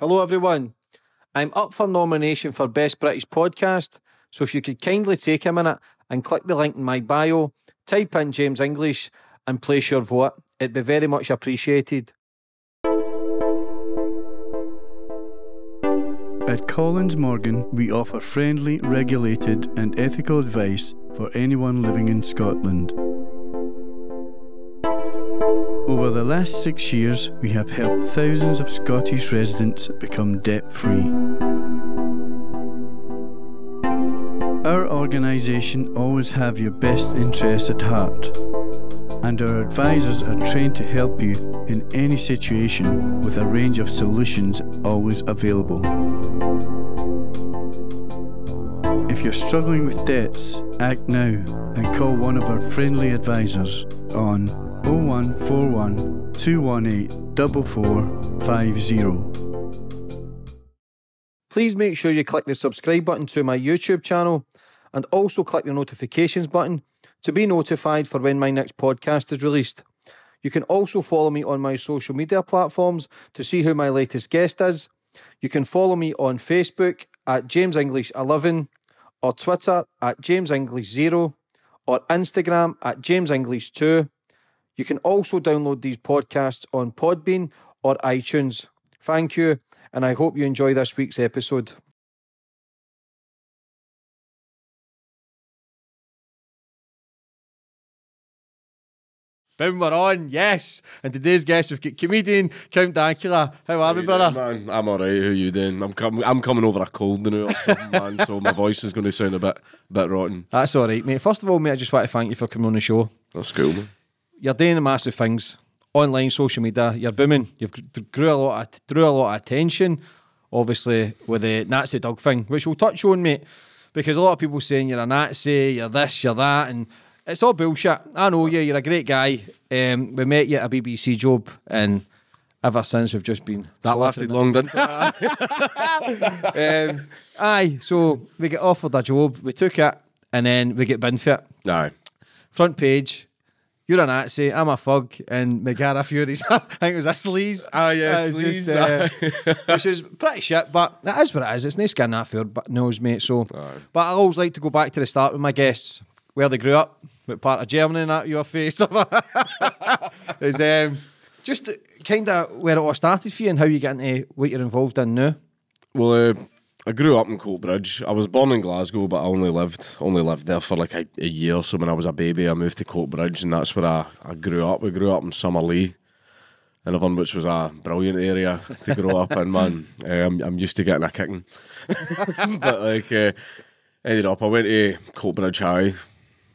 Hello, everyone. I'm up for nomination for Best British Podcast, so if you could kindly take a minute and click the link in my bio, type in James English, and place your vote. It'd be very much appreciated. At Collins Morgan, we offer friendly, regulated, and ethical advice for anyone living in Scotland. Over the last six years, we have helped thousands of Scottish residents become debt free. Our organisation always have your best interests at heart, and our advisors are trained to help you in any situation with a range of solutions always available. If you're struggling with debts, act now and call one of our friendly advisors on 0141 218 Please make sure you click the subscribe button to my YouTube channel and also click the notifications button to be notified for when my next podcast is released. You can also follow me on my social media platforms to see who my latest guest is. You can follow me on Facebook at James English 11 or Twitter at James English 0 or Instagram at James English 2 you can also download these podcasts on Podbean or iTunes. Thank you, and I hope you enjoy this week's episode. Boom, we're on, yes. And today's guest, we've got comedian Count Dankula. How are How we, brother? Doing, man, I'm all right. How you doing? I'm coming. I'm coming over a cold now, or man. So my voice is going to sound a bit, bit rotten. That's all right, mate. First of all, mate, I just want to thank you for coming on the show. That's cool, man you're doing massive things online, social media. You're booming. You've drew a lot of, drew a lot of attention. Obviously, with the Nazi dog thing, which we'll touch on, mate, because a lot of people saying you're a Nazi, you're this, you're that, and it's all bullshit. I know you. You're a great guy. Um, we met you at a BBC job, and ever since we've just been that lasted long, didn't it? Um, aye. So we get offered a job, we took it, and then we get binned for it. No. Front page you're a Nazi, eh? I'm a thug, and McGara Fury's, I think it was a sleaze. Ah, yeah, uh, sleaze. Just, uh, which is pretty shit, but that is what it is. It's nice getting that but knows, mate. So, But I always like to go back to the start with my guests, where they grew up, what part of Germany and that your face. is, um, just kind of where it all started for you and how you get into what you're involved in now. Well, uh, I grew up in Coatbridge. I was born in Glasgow, but I only lived only lived there for like a, a year. So when I was a baby, I moved to Coatbridge, and that's where I, I grew up. We grew up in Summerlee, another one which was a brilliant area to grow up in. Man, eh, I'm I'm used to getting a kicking, but like uh, ended up, I went to Coatbridge High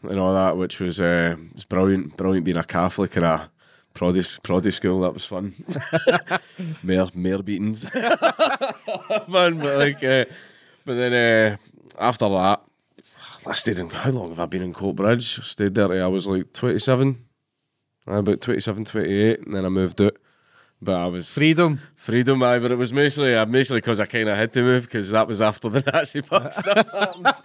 and all that, which was uh, it's brilliant. Brilliant being a Catholic and a Prodigy school, that was fun. mare, mare beatings. Man, but like, uh, but then uh, after that, I stayed in, how long have I been in Coatbridge? I stayed there I was like 27, about 27, 28, and then I moved out. But I was freedom, freedom. I but it was mostly, uh, mostly because I kind of had to move because that was after the Nazi park stuff.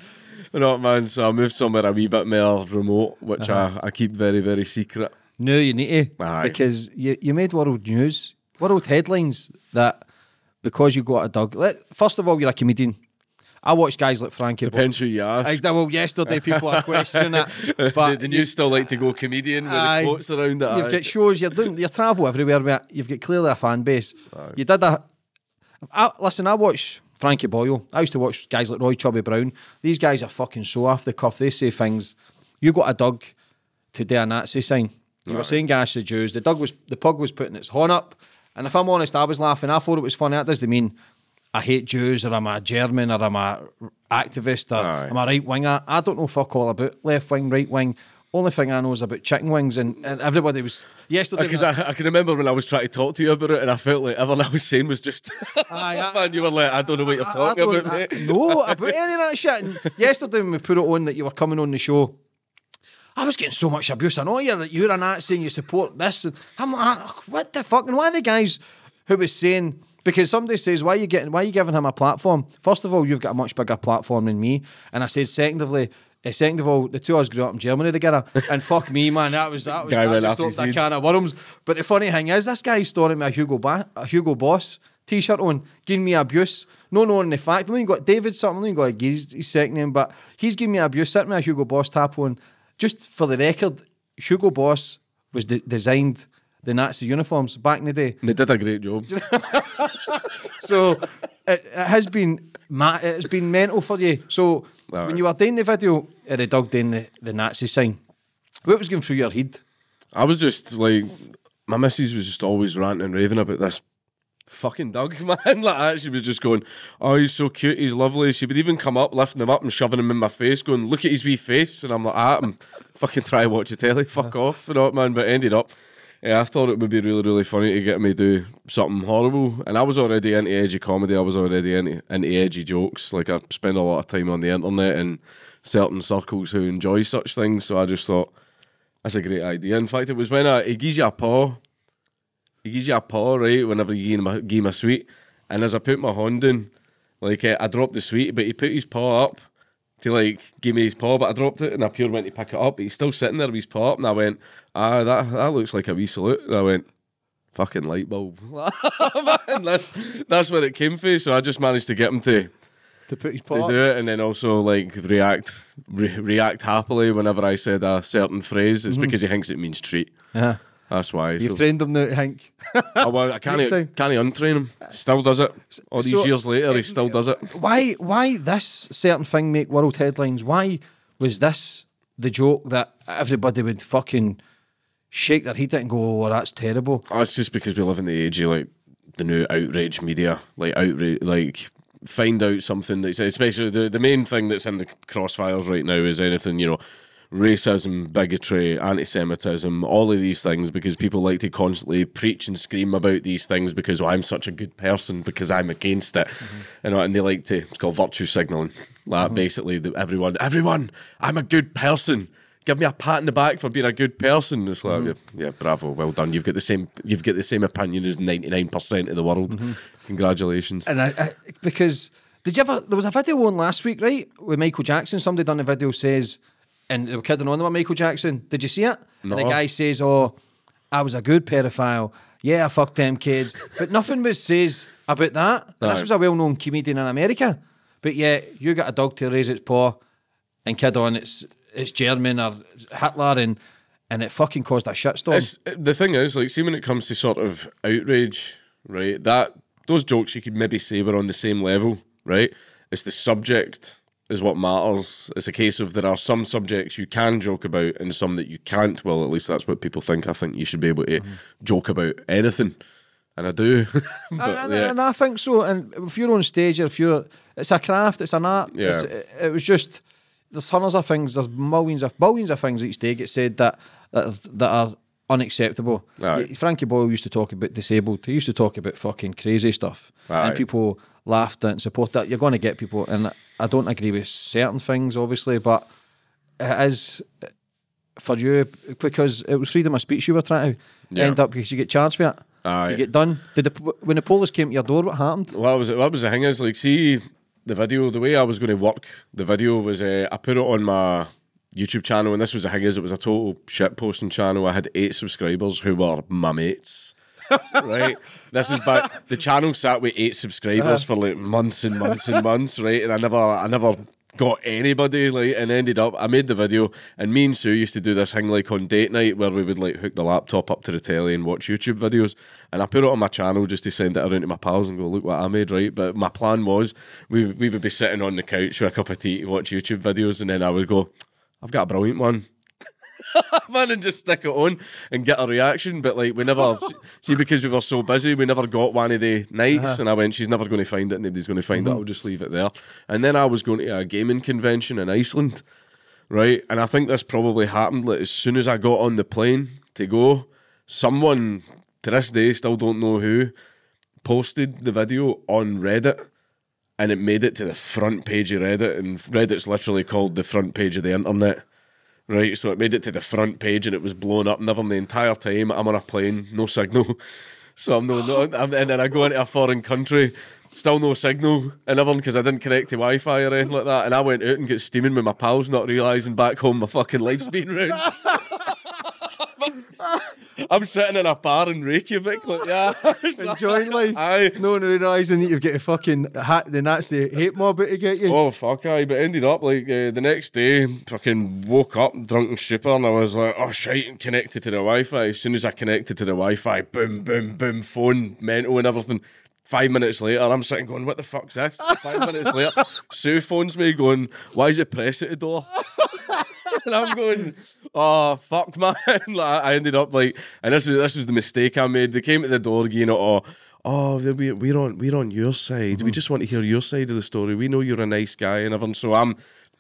you know, what, man. So I moved somewhere a wee bit more remote, which uh -huh. I, I keep very, very secret. No, you need to Aye. because you, you made world news, world headlines that because you got a dog. Let, first of all, you're a comedian. I watch guys like Frankie. Depends who you ask. I, well, yesterday people are questioning that. But the, the news still like to go comedian with aye, the quotes around it. You've aye. got shows. You're doing. You travel everywhere. Mate. You've got clearly a fan base. Aye. You did a. I, listen, I watch Frankie Boyle. I used to watch guys like Roy Chubby Brown. These guys are fucking so off the cuff. They say things. You got a dog today, a Nazi sign. You All were saying "Guys, the Jews. The dog was the pug was putting its horn up, and if I'm honest, I was laughing. I thought it was funny. That doesn't mean I hate Jews or I'm a German or I'm a activist or right. I'm a right winger. I don't know fuck all about left wing, right wing. Only thing I know is about chicken wings, and, and everybody was yesterday. Because uh, I, I, can remember when I was trying to talk to you about it, and I felt like everything I was saying was just. I, I, you were like, I don't know what you're talking about, No, about any of that shit. And yesterday when we put it on that you were coming on the show, I was getting so much abuse. I know you're you're an Nazi saying you support this. And I'm like, ah, what the fuck? And why the guys who was saying because somebody says, Why are you getting why are you giving him a platform? First of all, you've got a much bigger platform than me. And I said, secondly, uh, eh, second of all, the two of us grew up in Germany together, and fuck me, man, that was that was guy I just opened a can of worms. But the funny thing is, this guy's storing me a Hugo ba- a Hugo Boss t-shirt on, giving me abuse. No knowing the fact. I mean, got David something. I mean, got a second name, but he's giving me abuse. Sitting me a Hugo Boss tap on, just for the record, Hugo Boss was de designed the Nazi uniforms back in the day. They did a great job. so it, it, has been it's been mental for you. So right. when you were doing the video, or uh, they dug in the, the Nazi sign, what was going through your head? I was just like, my missus was just always ranting and raving about this fucking Doug, man. like I actually was just going, oh, he's so cute, he's lovely. She would even come up, lifting him up and shoving him in my face, going, look at his wee face. And I'm like, ah, I'm fucking try and watch a telly, fuck off, you know, man. But ended up, yeah, I thought it would be really, really funny to get me do something horrible. And I was already into edgy comedy. I was already into, into edgy jokes. Like I spend a lot of time on the internet and certain circles who enjoy such things. So I just thought that's a great idea. In fact, it was when I, he gives you a paw he gives you a paw, right, whenever you give him a, give him a sweet. And as I put my hand in, like, uh, I dropped the sweet, but he put his paw up to, like, give me his paw, but I dropped it and I pure went to pick it up. But He's still sitting there with his paw up, and I went, ah, that, that looks like a wee salute. And I went, fucking light bulb. Man, that's, that's where it came from. So I just managed to get him to to put his paw To do it and then also like react re- react happily whenever I said a certain phrase. It's mm-hmm. because he thinks it means treat. Yeah. Uh-huh. That's why. You've so. trained him now, Hank. oh, well, I can't, can't untrain him. Still does it. All these so, years later, he still does it. Why, why this certain thing make world headlines? Why was this the joke that everybody would fucking shake their head at and go, oh, that's terrible? Oh, it's just because we live in the age of like the new outrage media, like outrage, like find out something that's especially the, the main thing that's in the crossfires right now is anything, you know, racism, bigotry, anti Semitism, all of these things because people like to constantly preach and scream about these things because well, I'm such a good person because I'm against it. Mm -hmm. You know, and they like to, it's called virtue signaling. Like mm -hmm. basically, the, everyone, everyone, I'm a good person. Give me a pat on the back for being a good person. It's like, mm -hmm. yeah, bravo, well done. You've got the same, you've got the same opinion as ninety nine percent of the world. Mm-hmm. Congratulations. And I, I because did you ever? There was a video on last week, right, with Michael Jackson. Somebody done a video says and they were kidding on about Michael Jackson. Did you see it? No. And the guy says, "Oh, I was a good pedophile. Yeah, I fucked them kids, but nothing was says about that." No. This was a well-known comedian in America, but yeah, you got a dog to raise its paw, and kid on it's it's German or Hitler and. And it fucking caused a shitstorm. It's, the thing is, like, see, when it comes to sort of outrage, right? That those jokes you could maybe say were on the same level, right? It's the subject is what matters. It's a case of there are some subjects you can joke about and some that you can't. Well, at least that's what people think. I think you should be able to mm. joke about anything. And I do. but, and, yeah. and, I think so. And if you're on stage if you're, it's a craft, it's an art. Yeah. It, it, was just, there's hundreds of things, there's millions of, billions of things each day get said that, that, that are unacceptable. Right. Frankie Boyle used to talk about disabled. He used to talk about fucking crazy stuff, right. and people laughter and support that you're going to get people. And I don't agree with certain things, obviously, but it is for you because it was freedom of speech you were trying to yeah. end up because you get charged for it. Aye. You get done. Did the, when the police came to your door, what happened? Well, that was that was the thing is like see the video. The way I was going to work the video was uh, I put it on my YouTube channel, and this was the thing is it was a total shit posting channel. I had eight subscribers who were my mates right? This is back. The channel sat with eight subscribers uh-huh. for like months and months and months, right? And I never, I never got anybody like and ended up I made the video and me and Sue used to do this thing like on date night where we would like hook the laptop up to the telly and watch YouTube videos and I put it on my channel just to send it around to my pals and go look what I made right but my plan was we we would be sitting on the couch with a cup of tea to watch YouTube videos and then I would go I've got a brilliant one man and just stick it on and get a reaction. But like we never see because we were so busy, we never got one of the nights. Uh-huh. And I went, she's never going to find it. Nobody's going to find mm-hmm. it. I'll just leave it there. And then I was going to a gaming convention in Iceland, right? And I think this probably happened like as soon as I got on the plane to go. Someone to this day still don't know who posted the video on Reddit. And it made it to the front page of Reddit, and Reddit's literally called the front page of the internet Right, so it made it to the front page and it was blown up. Never the entire time I'm on a plane, no signal. So I'm no, no I'm, and then I go into a foreign country, still no signal and everything because I didn't connect to Wi Fi or anything like that. And I went out and got steaming with my pals, not realising back home my fucking life's been ruined. I'm sitting in a bar in Reykjavik, like, yeah. Enjoying life. Aye. No one realising that you got a fucking hat, then that's the hate mob to get you. Oh, fuck, aye. But ended up, like, uh, the next day, fucking woke up drunk and stupid, and I was like, oh, shit, and connected to the Wi Fi. As soon as I connected to the Wi Fi, boom, boom, boom, phone, mental, and everything. Five minutes later, I'm sitting going, what the fuck's this? Five minutes later, Sue phones me going, why is it press at the door? and I'm going, oh fuck, man! like, I ended up like, and this is this was the mistake I made. They came at the door, you know, oh, oh, we, we're on we're on your side. Mm-hmm. We just want to hear your side of the story. We know you're a nice guy and everything. So I'm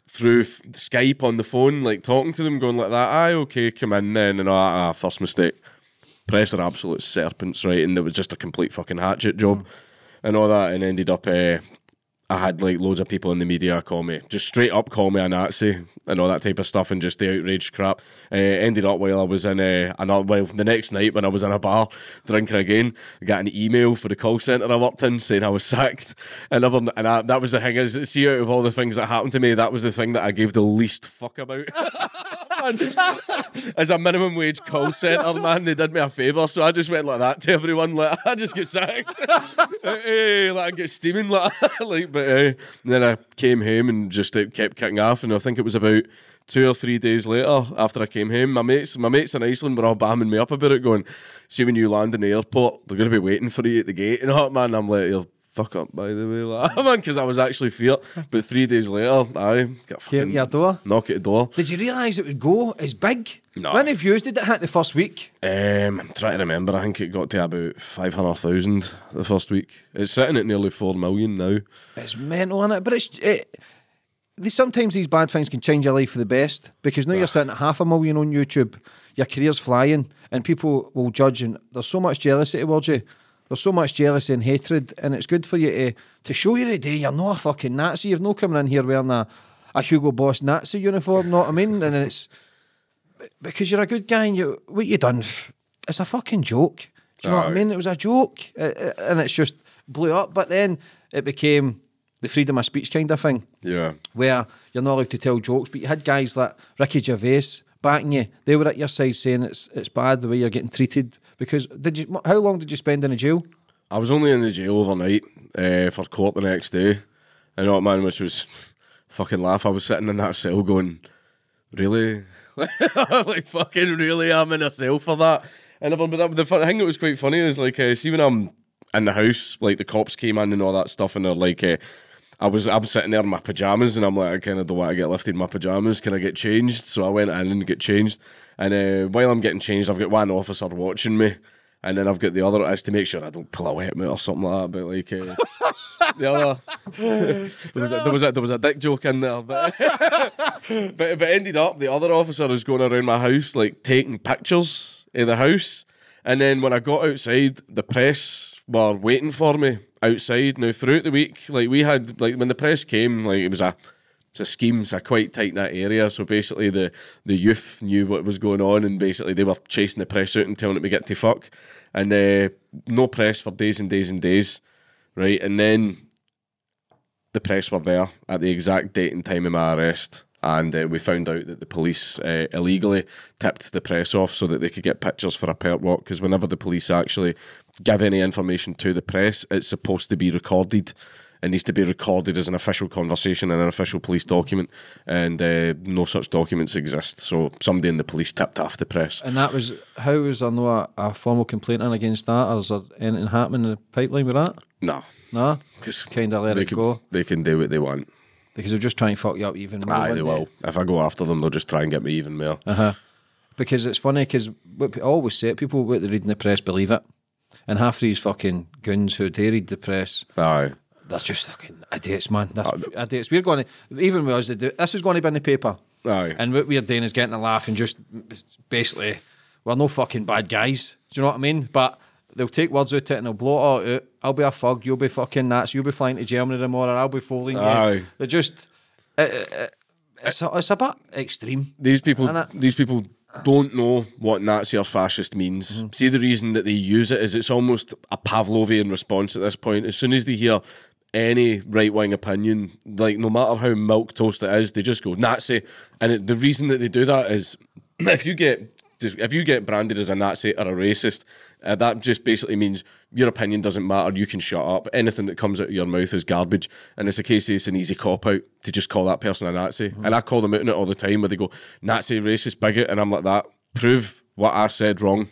through f- Skype on the phone, like talking to them, going like that. I okay, come in then. And ah, ah first mistake, press are absolute serpents, right? And there was just a complete fucking hatchet job. Mm-hmm. And all that, and ended up uh, I had like loads of people in the media call me, just straight up call me a Nazi and all that type of stuff, and just the outrage crap. Uh, ended up while I was in a uh, another well the next night when I was in a bar drinking again, I got an email for the call centre I worked in saying I was sacked. And other and I, that was the thing is see out of all the things that happened to me, that was the thing that I gave the least fuck about. As a minimum wage call centre man, they did me a favour, so I just went like that to everyone. Like I just get sacked, hey, eh, eh, like I get steaming, like, like but Eh? And then I came home and just kept kicking off. And I think it was about two or three days later, after I came home, my mates, my mates in Iceland were all bamming me up about it, going, "See, when you land in the airport, they're going to be waiting for you at the gate and all, man." I'm like, "You're fuck up by the way, like man, because I was actually fear. But three days later, I got fucking your door. Knock at the door. Did you realise it would go as big? No. How many views did it hit the first week? Um, I'm trying to remember. I think it got to about five hundred thousand the first week. It's sitting at nearly four million now. It's mental, isn't it? But it's it, sometimes these bad things can change your life for the best because now you're ah. sitting at half a million on YouTube, your career's flying, and people will judge, and there's so much jealousy towards you. There's so much jealousy and hatred, and it's good for you to, to show you today you're not a fucking Nazi. You've no coming in here wearing a, a Hugo Boss Nazi uniform, know what I mean? And it's because you're a good guy and you what you done, it's a fucking joke. Do you know what I mean? It was a joke, uh, uh, and it's just blew up. But then it became the freedom of speech kind of thing. Yeah. Where you're not allowed to tell jokes, but you had guys like Ricky Gervais backing you. They were at your side saying it's it's bad the way you're getting treated because did you? How long did you spend in a jail? I was only in the jail overnight uh, for court the next day. I know what man, which was fucking laugh. I was sitting in that cell going, really, like fucking really, I'm in a cell for that. And everyone, but the thing that was quite funny is like, uh, see when I'm in the house, like the cops came in and all that stuff, and they're like. Uh, I was I'm sitting there in my pajamas and I'm like I kind of don't want to get lifted in my pajamas. Can I get changed? So I went in and get changed, and uh, while I'm getting changed, I've got one officer watching me. And then I've got the other as to make sure I don't pull a wet me or something like that. But like uh, the other, there was, a, there was a there was a dick joke in there, but but, but ended up the other officer was going around my house like taking pictures of the house, and then when I got outside, the press were waiting for me outside. Now throughout the week, like we had like when the press came, like it was a so schemes are quite tight in that area. So basically, the the youth knew what was going on, and basically they were chasing the press out and telling it to get to fuck, and uh, no press for days and days and days, right? And then the press were there at the exact date and time of my arrest, and uh, we found out that the police uh, illegally tipped the press off so that they could get pictures for a perp walk. Because whenever the police actually give any information to the press, it's supposed to be recorded it needs to be recorded as an official conversation and an official police document, and uh, no such documents exist. So somebody in the police tipped off the press. And that was how was there no a, a formal complaint in against that? Or is there anything happening in the pipeline with that? No, no, just kind of let it can, go. They can do what they want because they're just trying to fuck you up even more. Aye, they, they will. If I go after them, they'll just try and get me even more. Uh huh. Because it's funny because what I always say, people who they read the press believe it, and half of these fucking goons who dare read the press, aye, they're just fucking idiots, man. Uh, They're idiots. We're going to, even with us, this is going to be in the paper. Aye. And what we're doing is getting a laugh and just basically, we're no fucking bad guys. Do you know what I mean? But they'll take words out it and they'll blow it out. I'll be a fuck. you'll be fucking Nazi, you'll be flying to Germany tomorrow, I'll be folding. Aye. You. They're just, it, uh, it, uh, it's, a, it's a bit extreme. These people, these people don't know what Nazi or fascist means. Mm -hmm. See, the reason that they use it is it's almost a Pavlovian response at this point. As soon as they hear any right wing opinion, like no matter how milk toast it is, they just go Nazi. And it, the reason that they do that is if you get if you get branded as a Nazi or a racist, uh, that just basically means your opinion doesn't matter. You can shut up. Anything that comes out of your mouth is garbage. And it's a case it's an easy cop out to just call that person a Nazi. Mm-hmm. And I call them out on it all the time where they go Nazi, racist, bigot, and I'm like that. Prove what I said wrong,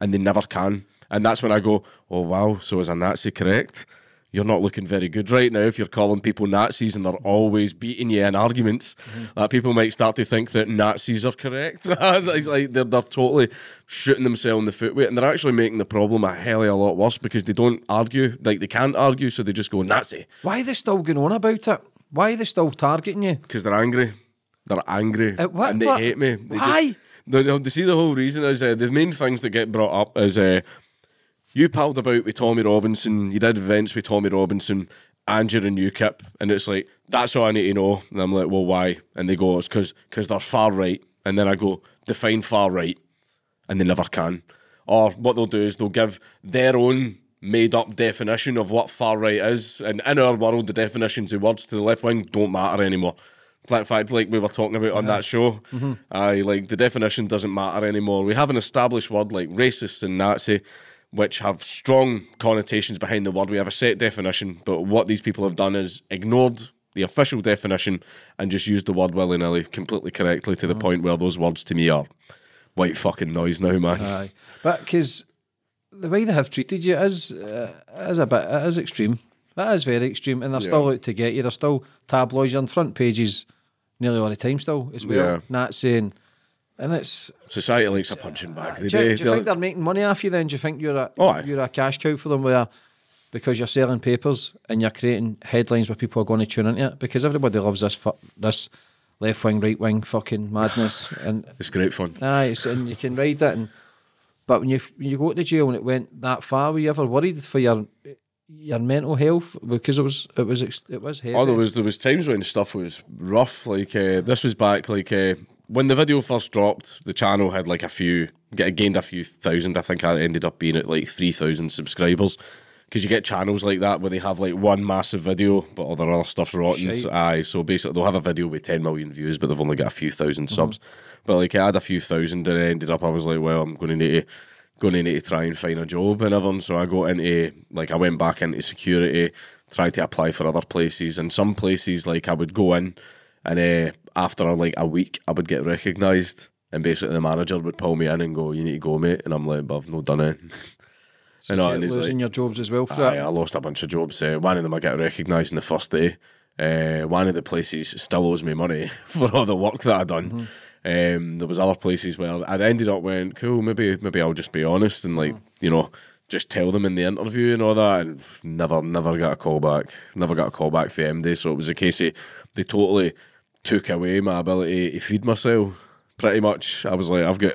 and they never can. And that's when I go, oh wow, so is a Nazi correct? you're not looking very good right now if you're calling people Nazis and they're always beating you in arguments. Mm-hmm. That people might start to think that Nazis are correct. it's like they're, they're totally shooting themselves in the foot with it, and they're actually making the problem a hell of a lot worse because they don't argue, like they can't argue, so they just go Nazi. Why are they still going on about it? Why are they still targeting you? Because they're angry. They're angry uh, what, and they what? hate me. They Why? Just, they, they, see the whole reason is uh, the main things that get brought up is. Uh, you palled about with Tommy Robinson, you did events with Tommy Robinson, and you're a new kip. And it's like, that's all I need to know. And I'm like, well, why? And they go, it's because cause they're far right. And then I go, define far right. And they never can. Or what they'll do is they'll give their own made up definition of what far right is. And in our world, the definitions of words to the left wing don't matter anymore. In fact, like we were talking about on yeah. that show, mm-hmm. I mm-hmm. like the definition doesn't matter anymore. We have an established word like racist and Nazi which have strong connotations behind the word. We have a set definition, but what these people have done is ignored the official definition and just used the word willy nilly completely correctly to the oh. point where those words to me are white fucking noise now, man. Aye. But because the way they have treated you is, uh, is a bit, is extreme. That is very extreme, and they're yeah. still out to get you. They're still tabloids. You're on front pages nearly all the time still as well. Yeah. Not saying and it's society likes a punching bag. Uh, do, do, you they're, think they're making money off you? Then do you think you're a oh, you're a cash cow for them? Where because you're selling papers and you're creating headlines where people are going to tune into it because everybody loves this this left wing, right wing fucking madness. and it's great fun. Aye, and you can ride that. And but when you when you go to jail and it went that far, were you ever worried for your your mental health because it was it was it was heavy. Oh, there was there was times when stuff was rough. Like uh, this was back like uh, when the video first dropped, the channel had like a few, gained a few thousand. I think I ended up being at like 3,000 subscribers. Because you get channels like that where they have like one massive video, but all their other stuff's rotten. So, aye, so basically they'll have a video with 10 million views, but they've only got a few 1000 mm-hmm. subs. Mm-hmm. But like I had a few thousand and I ended up, I was like, well, I'm going to need to going to need to try and find a job and everything. So I got into like I went back into security, tried to apply for other places, and some places like I would go in and uh, after like a week, I would get recognised, and basically the manager would pull me in and go, "You need to go, mate." And I'm like, "But I've not done it." So you know, losing like, your jobs as well for aye, that. I lost a bunch of jobs. Uh, one of them I got recognised in the first day. Uh, one of the places still owes me money for all the work that I done. Mm-hmm. Um, there was other places where I ended up going, cool, maybe maybe I'll just be honest and like mm-hmm. you know just tell them in the interview and all that. And never never got a call back. Never got a call back for MD. So it was a case of they totally took away my ability to feed myself. Pretty much, I was like, I've got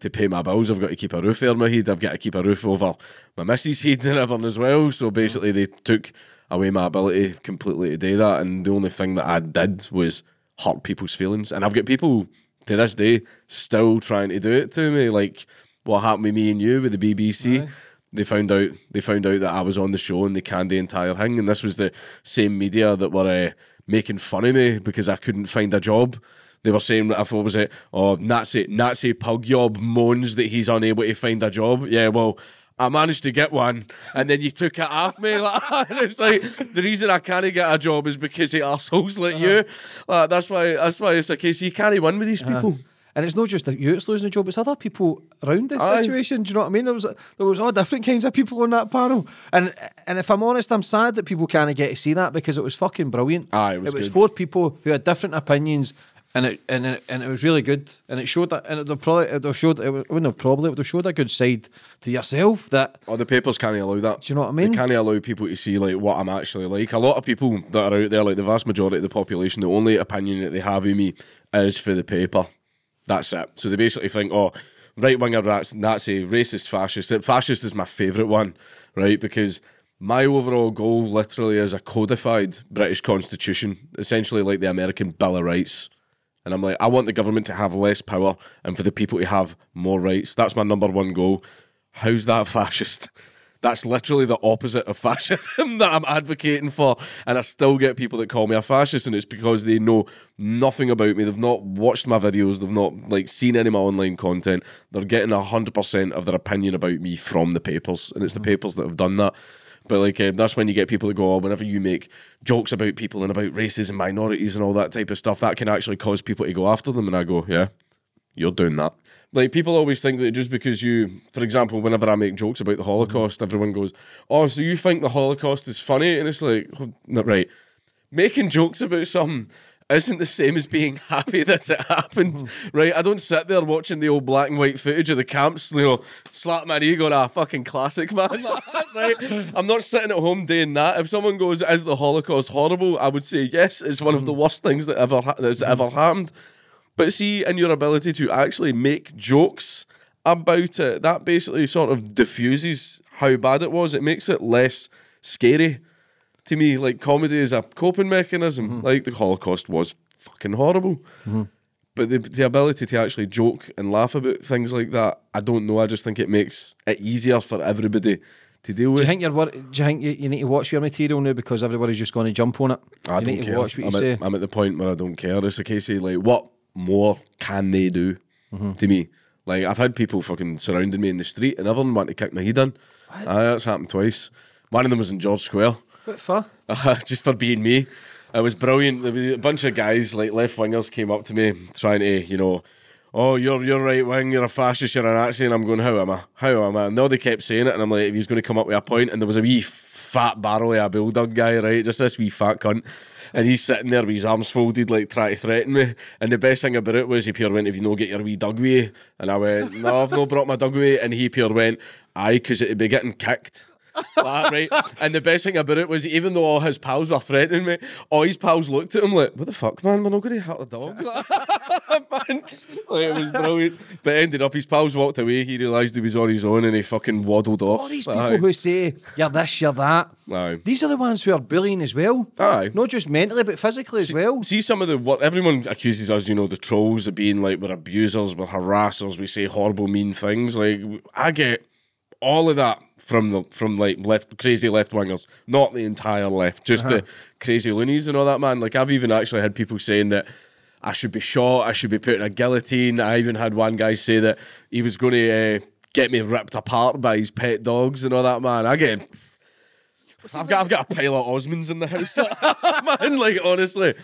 to pay my bills. I've got to keep a roof over my head. I've got to keep a roof over my missus' head and everything as well. So mm-hmm. basically, they took away my ability completely to do that. And the only thing that I did was hurt people's feelings. And I've got people to this day still trying to do it to me. Like what happened with me and you with the BBC. Aye. They found out they found out that I was on the show and they canned the entire thing. And this was the same media that were. Uh, making fun of me because I couldn't find a job. They were saying, "What was it, oh, Nazi, Nazi Pugyob moans that he's unable to find a job. Yeah, well, I managed to get one, and then you took it off me. Like, it's like the reason I can't get a job is because the assholes like uh-huh. you. Like, that's why. That's why it's a case. You can't win with these uh-huh. people. And it's not just that you it's losing a job, it's other people around the situation. Do you know what I mean? There was there was all oh, different kinds of people on that panel. And and if I'm honest, I'm sad that people can't get to see that because it was fucking brilliant. Aye, it was, it was four people who had different opinions and it and it, and it was really good. And it showed that and it probably it showed it wouldn't have probably it would have showed a good side to yourself that Oh the papers can't allow that. Do you know what I mean? They can't allow people to see like what I'm actually like. A lot of people that are out there, like the vast majority of the population, the only opinion that they have of me is for the paper. That's it. So they basically think, oh, right winger rats, Nazi, racist, fascist. Fascist is my favourite one, right? Because my overall goal literally is a codified British constitution, essentially like the American Bill of Rights. And I'm like, I want the government to have less power and for the people to have more rights. That's my number one goal. How's that fascist? That's literally the opposite of fascism that I'm advocating for. And I still get people that call me a fascist, and it's because they know nothing about me. They've not watched my videos, they've not like seen any of my online content. They're getting hundred percent of their opinion about me from the papers. And it's the mm. papers that have done that. But like um, that's when you get people that go, oh, whenever you make jokes about people and about races and minorities and all that type of stuff, that can actually cause people to go after them. And I go, yeah, you're doing that like people always think that just because you, for example, whenever I make jokes about the Holocaust, mm-hmm. everyone goes, "Oh, so you think the Holocaust is funny?" And it's like, oh, not right. Making jokes about something isn't the same as being happy that it happened, mm. right? I don't sit there watching the old black and white footage of the camps, you know, slap my ego on a ah, fucking classic, man. right? I'm not sitting at home doing that. If someone goes, "Is the Holocaust horrible?" I would say, "Yes, it's one of the mm-hmm. worst things that ever ha- that's mm. ever happened." But see, and your ability to actually make jokes about it, that basically sort of diffuses how bad it was. It makes it less scary to me. Like comedy is a coping mechanism. Mm-hmm. Like the Holocaust was fucking horrible. Mm-hmm. But the, the ability to actually joke and laugh about things like that, I don't know. I just think it makes it easier for everybody to deal with. Do you think you're wor- Do you think you, you, need to watch your material now because everybody's just going to jump on it? I do not care. I'm at, I'm, at, the point where I don't care. It's a case of like what more can they do mm-hmm. to me? Like I've had people fucking surrounding me in the street and everyone wanted to kick my head in. Uh, that's happened twice. One of them was in George Square. What for? Uh, uh-huh, just for being me. It was brilliant. There was a bunch of guys, like left wingers, came up to me trying to, you know, oh, you're you're right wing, you're a fascist, you're an Nazi, and I'm going, how am I? How am I? And no, they kept saying it, and I'm like, if he's going to come up with a point, and there was a wee fat barrel of a building guy, right? Just this wee fat cunt. And he's sitting there with his arms folded, like trying to threaten me. And the best thing about it was he pure went, If you no get your wee dug with you. And I went, No, I've no brought my dog with you. And he pure went, Aye, because it'd be getting kicked that, right? And the best thing about it was, even though all his pals were threatening me, all his pals looked at him like, "What the fuck, man? We're not going to hurt a dog." man, like, it was brilliant. But ended up, his pals walked away. He realised he was on his own, and he fucking waddled off. All these people Aye. who say you're this, you're that. Aye. These are the ones who are bullying as well. Aye. Not just mentally, but physically see, as well. See some of the what everyone accuses us, you know, the trolls of being like we're abusers, we're harassers, we say horrible, mean things. Like I get all of that from the from like left crazy left wingers, not the entire left, just uh-huh. the crazy loonies and all that. Man, like I've even actually had people saying that I should be shot, I should be put in a guillotine. I even had one guy say that he was going to uh, get me ripped apart by his pet dogs and all that. Man, I get I've got, I've got a pile of Osmonds in the house, man. Like honestly,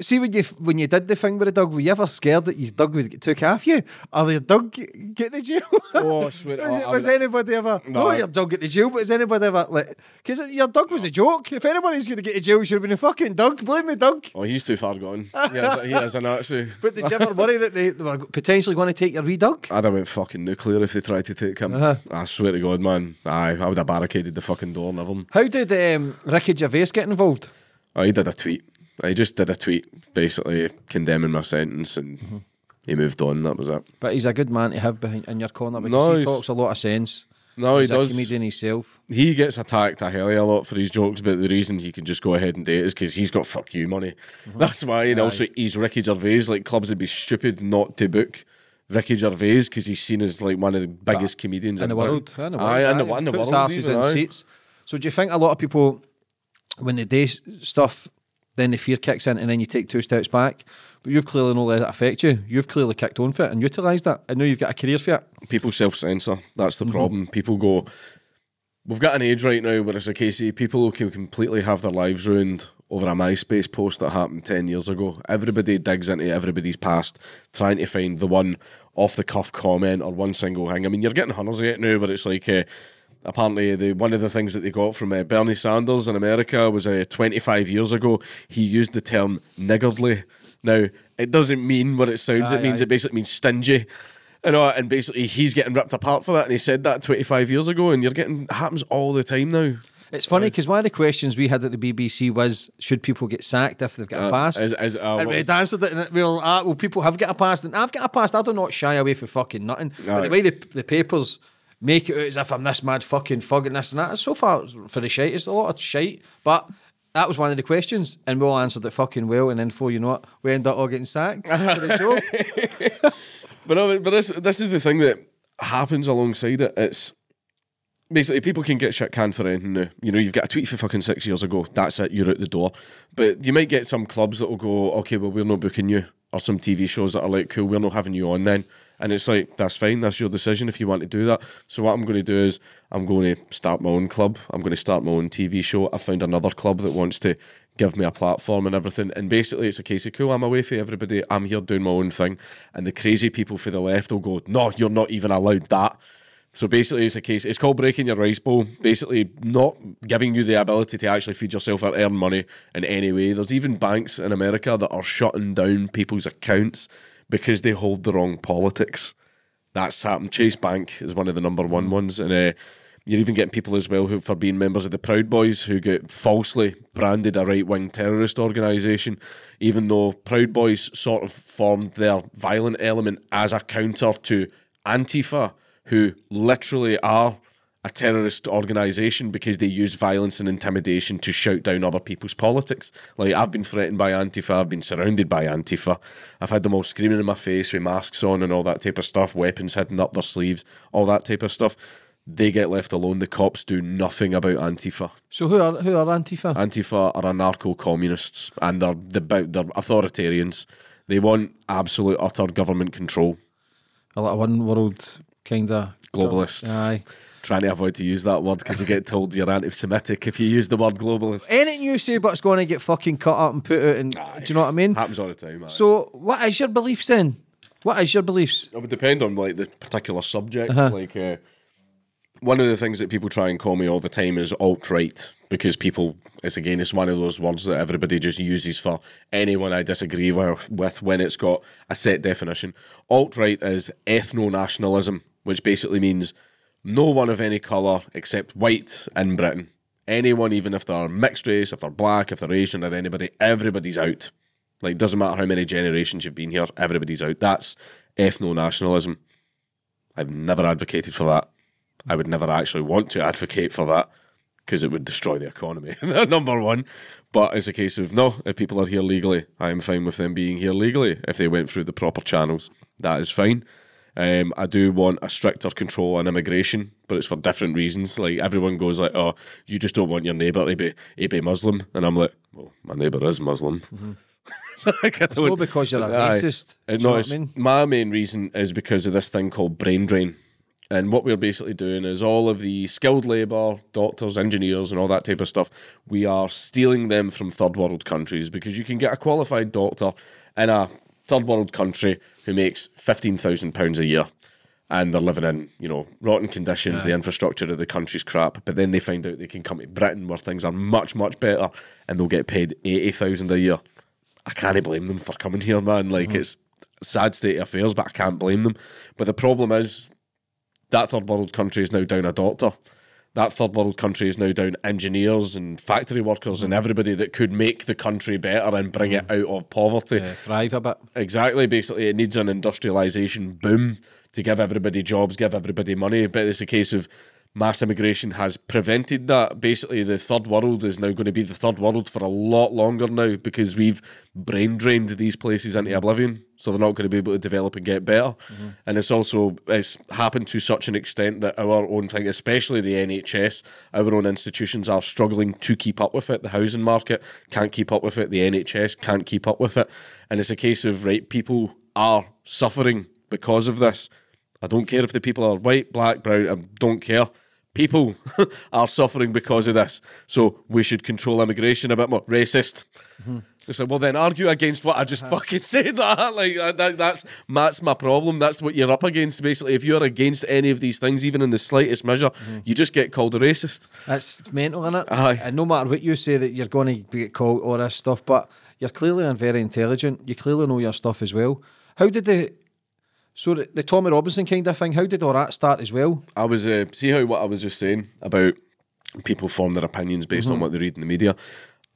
see when you when you did the thing with the dog, were you ever scared that your dog would get took off you, or your dog get, the jail? Oh, sweet. was, oh, was anybody ever? No, oh, your dog get the jail, but has anybody ever like? Because your dog was a joke. If anybody's going to get to jail, should have been a fucking dog. Blame me, dog. Oh, he's too far gone. yeah, he is an actually. But did you ever worry that they were potentially going to take your wee dog? I'd have went fucking nuclear if they tried to take him. Uh-huh. I swear to God, man. Aye, I would have barricaded the fucking door. How did um, Ricky Gervais get involved? Oh, he did a tweet. I just did a tweet basically condemning my sentence and mm -hmm. he moved on. That was it. But he's a good man to have behind in your corner because no, he talks a lot of sense. No, he's he does. comedian himself. He gets attacked a hell of a lot for his jokes, but the reason he can just go ahead and do it is because he's got fuck you money. Mm -hmm. That's why. And Aye. also, he's Ricky Gervais. Like clubs would be stupid not to book. Ricky Gervais because he's seen as like one of the biggest but comedians in the, world, in the world. in the, in the, in the world. Even, In the world so do you think a lot of people, when they do stuff, then the fear kicks in and then you take two steps back? But you've clearly not let it affect you. You've clearly kicked on for it and utilised that. I know you've got a career for it. People self censor. That's the mm -hmm. problem. People go, We've got an age right now where it's a case of people who can completely have their lives ruined over a MySpace post that happened 10 years ago. Everybody digs into everybody's past, trying to find the one off the cuff comment or one single thing. I mean, you're getting hunters of it now, but it's like, uh, apparently the one of the things that they got from uh, Bernie Sanders in America was uh, 25 years ago he used the term niggardly. Now it doesn't mean what it sounds. Aye, it means aye. it basically means stingy. And, know, and basically he's getting ripped apart for that and he said that 25 years ago and you're getting happens all the time now. It's funny because one of the questions we had at the BBC was should people get sacked if they've got uh, a past? uh, and we had answered it, and we were like, uh, well, ah, people have got a past, and I've got a past. I do not shy away for fucking nothing. Right. But the way the, the papers make it out as if I'm this mad fucking fug and this and that. So far for the shite, it's a lot of shite. But that was one of the questions, and we all answered it fucking well. And then, for you know what, we end up all getting sacked for the joke. but but this this is the thing that happens alongside it. It's basically people can get shit canned for anything now. You know, you've got a tweet for fucking six years ago. That's it. You're out the door. But you might get some clubs that will go, okay, well we're not booking you, or some TV shows that are like, cool, we're not having you on then. And it's like, that's fine, that's your decision if you want to do that. So what I'm going to do is I'm going to start my own club. I'm going to start my own TV show. I found another club that wants to give me a platform and everything. And basically it's a case of cool, I'm away for everybody. I'm here doing my own thing. And the crazy people for the left will go, No, you're not even allowed that. So basically, it's a case. It's called breaking your rice bowl. Basically, not giving you the ability to actually feed yourself or earn money in any way. There's even banks in America that are shutting down people's accounts because they hold the wrong politics. That's happened. Chase Bank is one of the number one mm. ones, and uh, you're even getting people as well who, for being members of the Proud Boys, who get falsely branded a right wing terrorist organisation, even though Proud Boys sort of formed their violent element as a counter to Antifa, who literally are a terrorist organization because they use violence and intimidation to shout down other people's politics. Like I've been threatened by Antifa, I've been surrounded by Antifa. I've had them all screaming in my face with masks on and all that type of stuff, weapons hidden up their sleeves, all that type of stuff. They get left alone. The cops do nothing about Antifa. So who are who are Antifa? Antifa are anarcho communists and they're the they're authoritarians. They want absolute utter government control. A one world kind of globalist. Aye trying to avoid to use that word because you get told you're anti-Semitic if you use the word globalist. Anything you say, but it's going to get fucking cut up and put out. And aye. do you know what I mean? Happens all the time. Aye. So, what is your beliefs then? What is your beliefs? It would depend on like the particular subject. Uh -huh. Like, uh, one of the things that people try and call me all the time is alt right because people, it's again, it's one of those words that everybody just uses for anyone I disagree with when it's got a set definition. Alt right is ethno nationalism, which basically means no one of any colour except white in Britain. Anyone, even if they're mixed race, if they're black, if they're Asian, or anybody, everybody's out. Like, doesn't matter how many generations you've been here, everybody's out. That's ethno nationalism. I've never advocated for that. I would never actually want to advocate for that because it would destroy the economy. Number one. But it's a case of no, if people are here legally, I'm fine with them being here legally. If they went through the proper channels, that is fine. Um, I do want a stricter control on immigration, but it's for different reasons. Like everyone goes like, "Oh, you just don't want your neighbour to be to be Muslim," and I'm like, "Well, my neighbour is Muslim." Mm-hmm. like, it's all because you're a racist. Uh, I, no, I mean? my main reason is because of this thing called brain drain. And what we're basically doing is all of the skilled labour, doctors, engineers, and all that type of stuff, we are stealing them from third world countries because you can get a qualified doctor in a third world country who makes £15,000 a year and they're living in, you know, rotten conditions, yeah. the infrastructure of the country's crap, but then they find out they can come to Britain where things are much, much better and they'll get paid 80000 a year. I can't blame them for coming here, man. Like, mm. it's sad state of affairs, but I can't blame them. But the problem is that third world country is now down a doctor that third world country is now down engineers and factory workers mm. and everybody that could make the country better and bring mm. it out of poverty. thrive a bit. Exactly. Basically, it needs an industrialisation boom to give everybody jobs, give everybody money. But it's a case of mass immigration has prevented that. Basically, the third world is now going to be the third world for a lot longer now because we've brain drained these places into oblivion. So they're not going to be able to develop and get better. Mm -hmm. And it's also it's happened to such an extent that our own thing, especially the NHS, our own institutions are struggling to keep up with it. The housing market can't keep up with it. The NHS can't keep up with it. And it's a case of right, people are suffering because of this I don't care if the people are white, black, brown, I don't care. People are suffering because of this. So we should control immigration a bit more. Racist. Mm-hmm. said, well, then argue against what I just uh-huh. fucking said. That. Like, that, that's, that's my problem. That's what you're up against, basically. If you're against any of these things, even in the slightest measure, mm-hmm. you just get called a racist. That's mental, isn't it? Aye. And no matter what you say, that you're going to get called all this stuff, but you're clearly very intelligent. You clearly know your stuff as well. How did the so the, the Tommy Robinson kind of thing, how did all that start as well? I was uh, see how what I was just saying about people form their opinions based mm-hmm. on what they read in the media.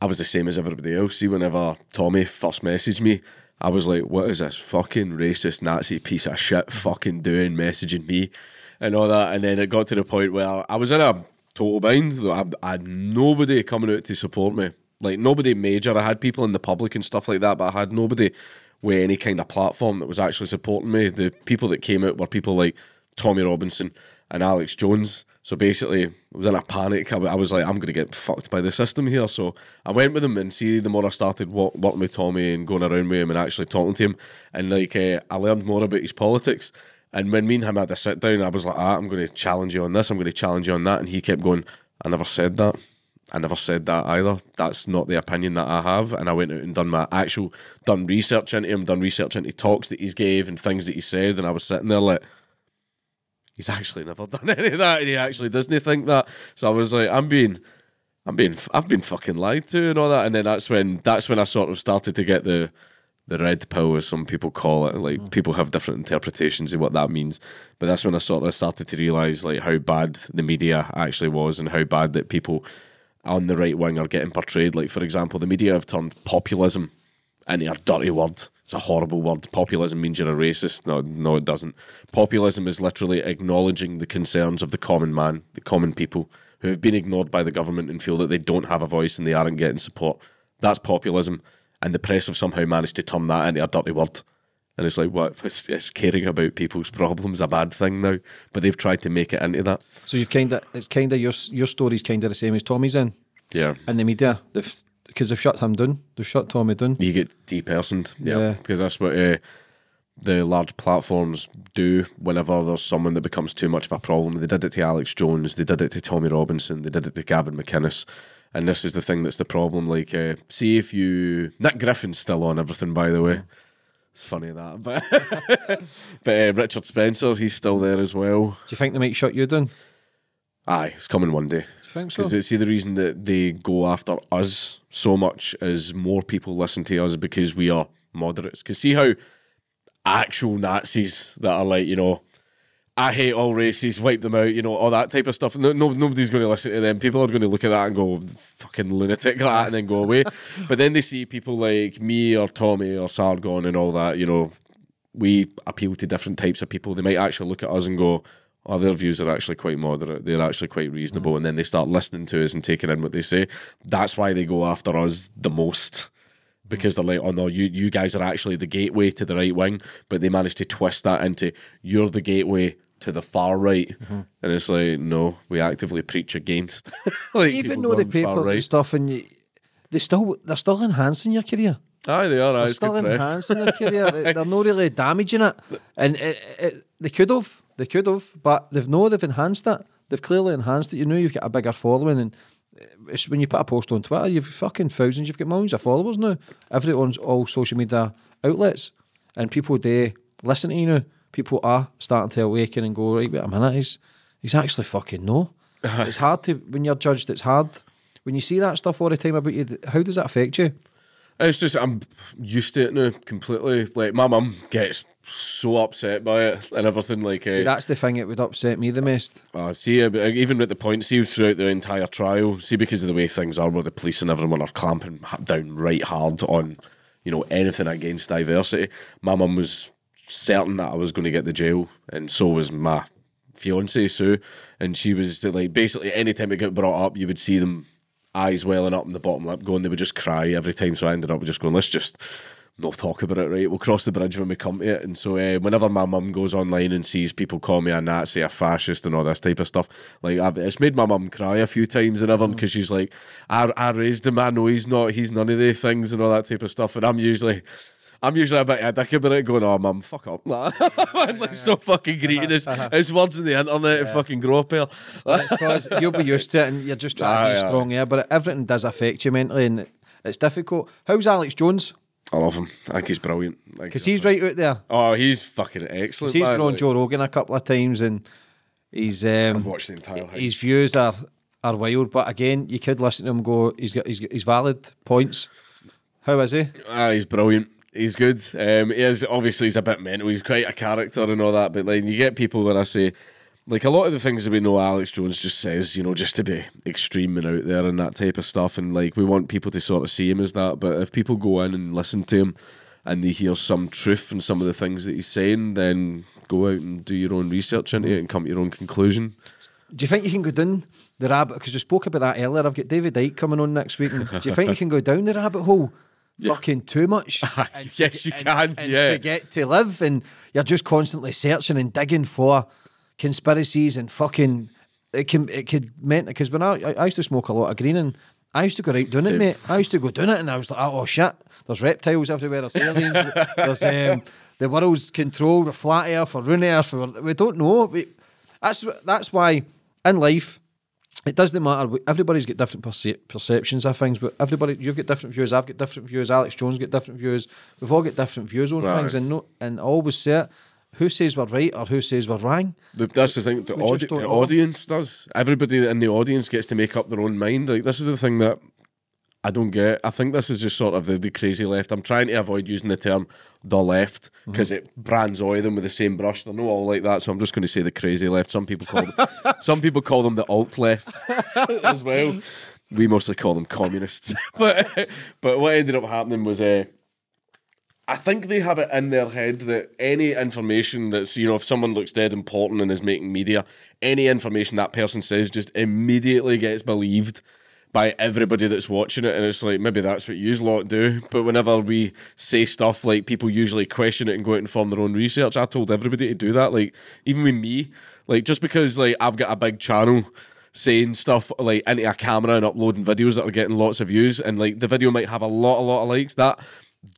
I was the same as everybody else. See, whenever Tommy first messaged me, I was like, "What is this fucking racist Nazi piece of shit fucking doing messaging me?" And all that, and then it got to the point where I was in a total bind. I, I had nobody coming out to support me, like nobody major. I had people in the public and stuff like that, but I had nobody with any kind of platform that was actually supporting me. The people that came out were people like Tommy Robinson and Alex Jones. So basically, I was in a panic. I, I was like, I'm going to get fucked by the system here. So I went with him and see, the more I started walk, working with Tommy and going around with him and actually talking to him, and like uh, I learned more about his politics. And when me and him had a sit down, I was like, ah, I'm going to challenge you on this, I'm going to challenge you on that. And he kept going, I never said that. I never said that either. That's not the opinion that I have. And I went out and done my actual, done research into him, done research into talks that he's gave and things that he said. And I was sitting there like, he's actually never done any of that. And he actually doesn't think that. So I was like, I'm being, I'm being, I've been fucking lied to and all that. And then that's when, that's when I sort of started to get the, the red pill, as some people call it. Like mm. people have different interpretations of what that means. But that's when I sort of started to realize like how bad the media actually was and how bad that people on the right wing are getting portrayed. Like, for example, the media have turned populism into a dirty word. It's a horrible word. Populism means you're a racist. No, no, it doesn't. Populism is literally acknowledging the concerns of the common man, the common people who have been ignored by the government and feel that they don't have a voice and they aren't getting support. That's populism. And the press have somehow managed to turn that into a dirty word. And it's like, what? It's, it's, caring about people's problems a bad thing now, but they've tried to make it into that. So you've kind of, it's kind of your your story's kind of the same as Tommy's in. Yeah. And the media, they've because they've shut him down, they've shut Tommy down. You get depersoned, yeah, because yeah. that's what uh, the large platforms do. Whenever there's someone that becomes too much of a problem, they did it to Alex Jones, they did it to Tommy Robinson, they did it to Gavin McInnes. And this is the thing that's the problem. Like, uh, see if you Nick Griffin's still on everything, by the way. Yeah it's funny that, but but uh, Richard Spencer, he's still there as well. Do you think they might shut you down? Aye, it's coming one day. Do you think so? Because it's the reason that they go after us so much is more people listen to us because we are moderates. Because see how actual Nazis that are like you know I hate all races, wipe them out, you know, all that type of stuff. No, no nobody's going to listen to them. People are going to look at that and go, fucking lunatic, that, and then go away. but then they see people like me or Tommy or Sargon and all that, you know, we appeal to different types of people. They might actually look at us and go, oh, their views are actually quite moderate. They're actually quite reasonable. Mm. And then they start listening to us and taking in what they say. That's why they go after us the most because they're like, oh no, you you guys are actually the gateway to the right wing, but they managed to twist that into you're the gateway to the far right, mm-hmm. and it's like no, we actively preach against. like Even though the papers right. and stuff, and you, they still they're still enhancing your career. Aye, they are. they're still enhancing their career. They're not really damaging it, and it, it, they could have, they could have, but they've no, they've enhanced it. They've clearly enhanced it. You know, you've got a bigger following, and Eh, it's when you put a post on Twitter, you've fucking thousands, you've got millions of followers now. Everyone's all social media outlets, and people they listen to you now. People are starting to awaken and go, right, wait a minute, he's, he's actually fucking no. it's hard to, when you're judged, it's hard. When you see that stuff all the time about you, how does that affect you? It's just, I'm used to it now completely. Like, my mum gets so upset by it and everything. Like, uh, see, eh. that's the thing that would upset me the most. Uh, see, uh, even at the point, see, throughout the entire trial, see, because of the way things are, where the police and everyone are clamping down right hard on, you know, anything against diversity. My mum was certain that I was going to get the jail, and so was my fiance Sue, and she was like, basically, anytime it got brought up, you would see them eyes welling up in the bottom lip going, they would just cry every time. So I ended up just going, let's just not talk about it, right? We'll cross the bridge when we come to it. And so, uh, whenever my mum goes online and sees people call me a Nazi, a fascist, and all this type of stuff, like I've, it's made my mum cry a few times and of because mm. she's like, I, I raised him, I know he's not, he's none of the things and all that type of stuff. And I'm usually, I'm usually a bit a dick about it, going, "Oh, mum, fuck up, nah. man, let's not fucking uh-huh, greeting us. Uh-huh. It's words in the internet. Yeah. Fucking grow up here." you'll be used to it, and you're just trying nah, to be yeah. strong. Yeah, but everything does affect you mentally, and it's difficult. How's Alex Jones? I love him. I think he's brilliant. Because he's right out there. Oh, he's fucking excellent. He's man, been on like... Joe Rogan a couple of times and he's. Um, I've watched the entire house. His views are, are wild, but again, you could listen to him go, he's got, he's, got, he's valid points. How is he? Ah, he's brilliant. He's good. Um, he is, obviously, he's a bit mental. He's quite a character and all that, but like you get people when I say, like a lot of the things that we know Alex Jones just says, you know, just to be extreme and out there and that type of stuff. And like we want people to sort of see him as that. But if people go in and listen to him and they hear some truth in some of the things that he's saying, then go out and do your own research into it and come to your own conclusion. Do you think you can go down the rabbit? Because we spoke about that earlier. I've got David Dyke coming on next week. do you think you can go down the rabbit hole? Yeah. fucking too much. And, yes, you and, can. And yeah. forget to live, and you're just constantly searching and digging for conspiracies and fucking it can it could meant because when I, I used to smoke a lot of green and I used to go out doing Same. it, mate. I used to go doing it, and I was like, oh, oh shit, there's reptiles everywhere, there's aliens, there's um, the world's controlled with flat Earth or round Earth. Or, we don't know. We, that's that's why in life it doesn't matter. Everybody's got different perce- perceptions of things, but everybody you've got different views. I've got different views. Alex Jones got different views. We've all got different views on right. things, and no, and I always say it who says we're right or who says we're wrong? The, that's the thing. The, audi- the audience does. Everybody in the audience gets to make up their own mind. Like this is the thing that I don't get. I think this is just sort of the, the crazy left. I'm trying to avoid using the term the left because mhm. mm-hmm. it brands all of them with the same brush. They're not all like that, so I'm just going to say the crazy left. Some people call them, some people call them the alt left as well. We mostly call them communists. but but what ended up happening was. Uh, I think they have it in their head that any information that's, you know, if someone looks dead important and is making media, any information that person says just immediately gets believed by everybody that's watching it. And it's like, maybe that's what you lot do. But whenever we say stuff like people usually question it and go out and form their own research, I told everybody to do that. Like, even with me, like, just because, like, I've got a big channel saying stuff like into a camera and uploading videos that are getting lots of views and like the video might have a lot a lot of likes that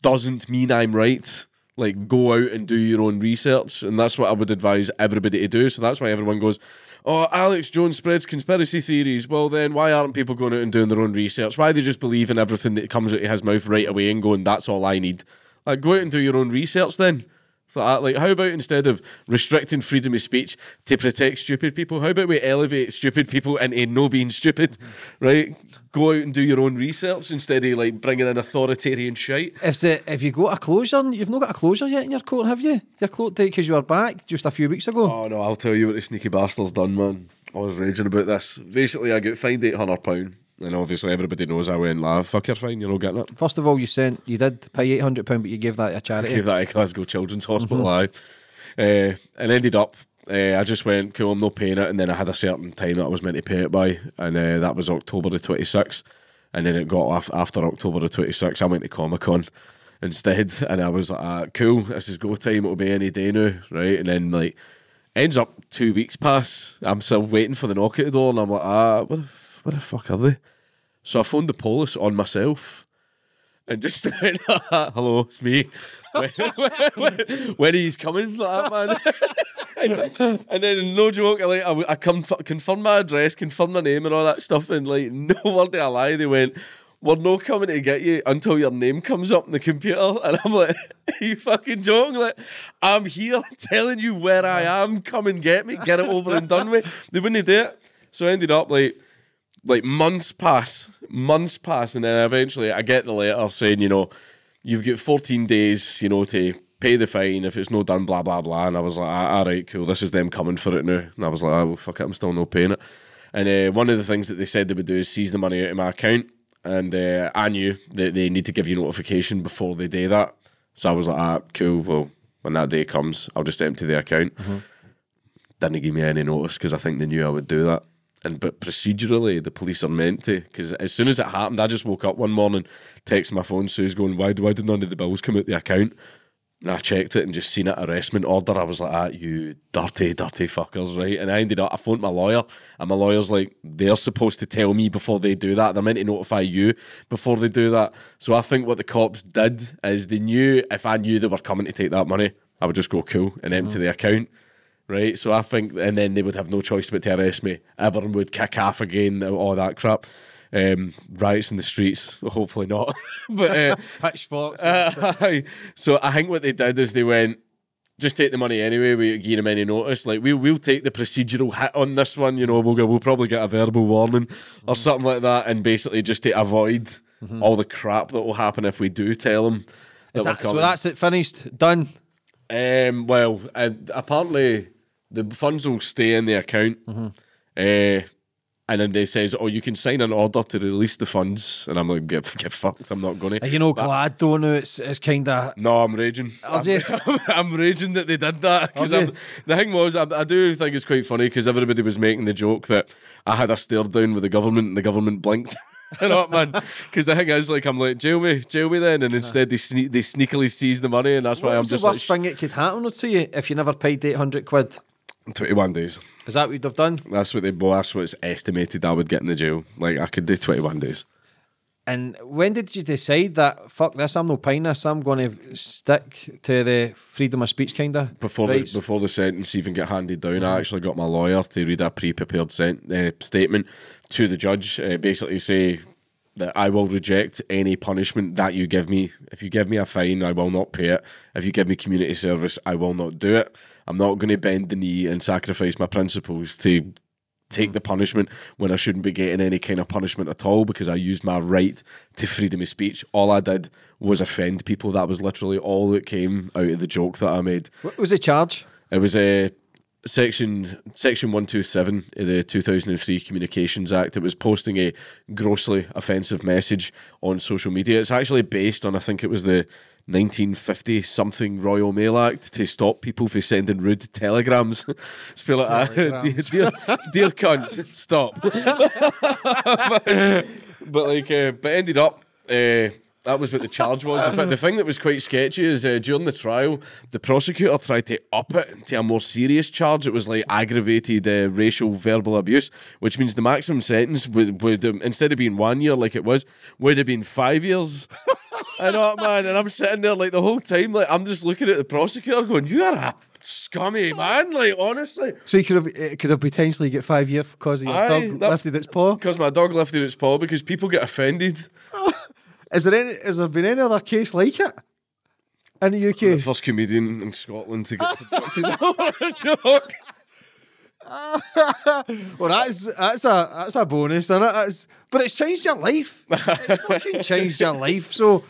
doesn't mean I'm right. Like, go out and do your own research. And that's what I would advise everybody to do. So that's why everyone goes, Oh, Alex Jones spreads conspiracy theories. Well, then why aren't people going out and doing their own research? Why they just believe in everything that comes out of his mouth right away and going, That's all I need? Like, go out and do your own research then. So uh, like, how about instead of restricting freedom of speech to protect stupid people, how about we elevate stupid people into no being stupid, mm-hmm. right? Go out and do your own research instead of like bringing in authoritarian shite. If the, if you got a closure, you've not got a closure yet in your court, have you? Your court date because you were back just a few weeks ago. Oh no, I'll tell you what the sneaky bastard's done, man. I was raging about this. Basically, I got fined eight hundred pound and obviously, everybody knows I went live. Fuck, you're fine. You're not getting it. First of all, you sent you did pay eight hundred pound, but you gave that to a charity. Gave that to Glasgow Children's mm-hmm. Hospital. I uh, eh, and ended up. Uh, I just went cool. I'm not paying it, and then I had a certain time that I was meant to pay it by, and uh, that was October the twenty sixth. And then it got after October the twenty sixth. I went to Comic Con instead, and I was like, ah, cool. This is go time. It'll be any day now, right? And then like ends up two weeks pass. I'm still waiting for the knock at the door, and I'm like, ah, what where the fuck are they? So I phoned the police on myself and just went, hello, it's me. when, he's coming like that, man. and, then, no joke, I, like, I, I conf- confirmed my address, confirmed my name and all that stuff. And, like, no word did I lie. They went, we're not coming to get you until your name comes up in the computer. And I'm like, are you fucking joking? Like, I'm here telling you where I am. Come and get me. Get it over and done with. They wouldn't do it. So I ended up like like months pass, months pass, and then eventually I get the letter saying, you know, you've got 14 days, you know, to pay the fine if it's no done, blah blah blah. And I was like, all right, cool, this is them coming for it now. And I was like, oh, well, fuck it, I'm still not paying it. And uh, one of the things that they said they would do is seize the money out of my account. And uh, I knew that they need to give you notification before they do that. So I was like, ah, cool. Well, when that day comes, I'll just empty the account. Mm-hmm. Didn't give me any notice because I think they knew I would do that and but procedurally the police are meant to because as soon as it happened i just woke up one morning text my phone sue's going why, I did none of the bills come out the account and i checked it and just seen it arrestment order i was like ah you dirty dirty fuckers right and i ended up i phoned my lawyer and my lawyer's like they're supposed to tell me before they do that they're meant to notify you before they do that so i think what the cops did is they knew if i knew they were coming to take that money i would just go cool and empty mm-hmm. the account right? So I think, and then they would have no choice but to arrest me. Everyone would kick off again, all that crap. Um, riots in the streets, hopefully not. but uh, pitchforks. Uh, so I think what they did is they went, just take the money anyway. We give them any notice. Like we'll we'll take the procedural hit on this one. You know, we'll go, we'll probably get a verbal warning or mm-hmm. something like that, and basically just to avoid mm-hmm. all the crap that will happen if we do tell them. That that, so that's it. Finished. Done. Um, well, uh, apparently the funds will stay in the account. Mm-hmm. Uh, and then they says, "Oh, you can sign an order to release the funds," and I'm like, "Get, get fucked! I'm not going to." You know, but glad don't know. It's, it's kind of no. I'm raging. I'm, I'm, raging that they did that because the thing was, I, I, do think it's quite funny because everybody was making the joke that I had a stare down with the government, and the government blinked. you know what, man? Because the thing is, like, I'm like, jail me, jail me then, and uh-huh. instead they sne- they sneakily seize the money, and that's what why I'm just. the worst like, thing that could happen to you if you never paid eight hundred quid? 21 days. Is that what they've done? That's what they. Well, that's what's estimated I would get in the jail. Like I could do 21 days. And when did you decide that fuck this? I'm no paying I'm going to stick to the freedom of speech kind of before rights. the, before the sentence even get handed down. I mm-hmm. actually got my lawyer to read a pre-prepared sent, uh, statement to the judge, uh, basically say that I will reject any punishment that you give me. If you give me a fine, I will not pay it. If you give me community service, I will not do it. I'm not going to bend the knee and sacrifice my principles to take the punishment when I shouldn't be getting any kind of punishment at all because I used my right to freedom of speech. All I did was offend people. That was literally all that came out of the joke that I made. What was the charge? It was a section section 127 of the 2003 communications act it was posting a grossly offensive message on social media it's actually based on i think it was the 1950 something Royal Mail Act to stop people from sending rude telegrams. it's feel like, ah, dear, dear, dear cunt, stop. but, but, like, uh, but ended up. Uh, that was what the charge was. The, th the thing that was quite sketchy is uh, during the trial, the prosecutor tried to up it to a more serious charge. It was like aggravated uh, racial verbal abuse, which means the maximum sentence would, would um, instead of being one year like it was, would have been five years. I know, man. And I'm sitting there like the whole time, like I'm just looking at the prosecutor, going, "You are a scummy man, like honestly." So you could have could have potentially get five years because your Aye, dog that, lifted its paw. Because my dog lifted its paw because people get offended. Is there any? Has there been any other case like it? In the UK, I'm the first comedian in Scotland to get abducted over a joke. well, that's that's a that's a bonus, and it? it's but it's changed your life. It's fucking changed your life. So,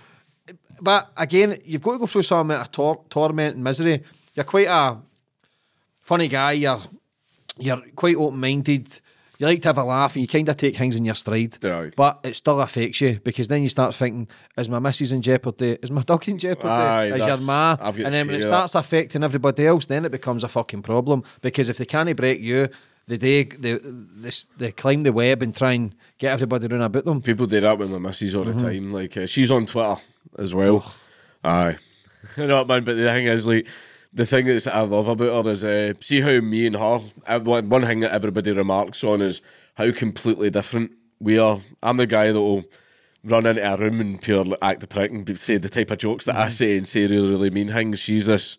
but again, you've got to go through some amount of tor- torment and misery. You're quite a funny guy. You're you're quite open minded you like to have a laugh and you kind of take things in your stride. But it still affects you because then you start thinking, is my missus in jeopardy? Is my dog in jeopardy? Aye, is your ma? And then when it starts affecting everybody else, then it becomes a fucking problem because if they can't break you, they, they, they climb the web and try and get everybody running about them. People do that with my missus all mm -hmm. the mm-hmm. time. Like, uh, she's on Twitter as well. Oh. Aye. no, man, but the thing is, like, the thing that's I love about her is uh, see how me and her. I, uh, one thing that everybody remarks on is how completely different we are. I'm the guy that will run into a room and pure act the prick and say the type of jokes that mm. I mm-hmm. say and say really really mean things. She's this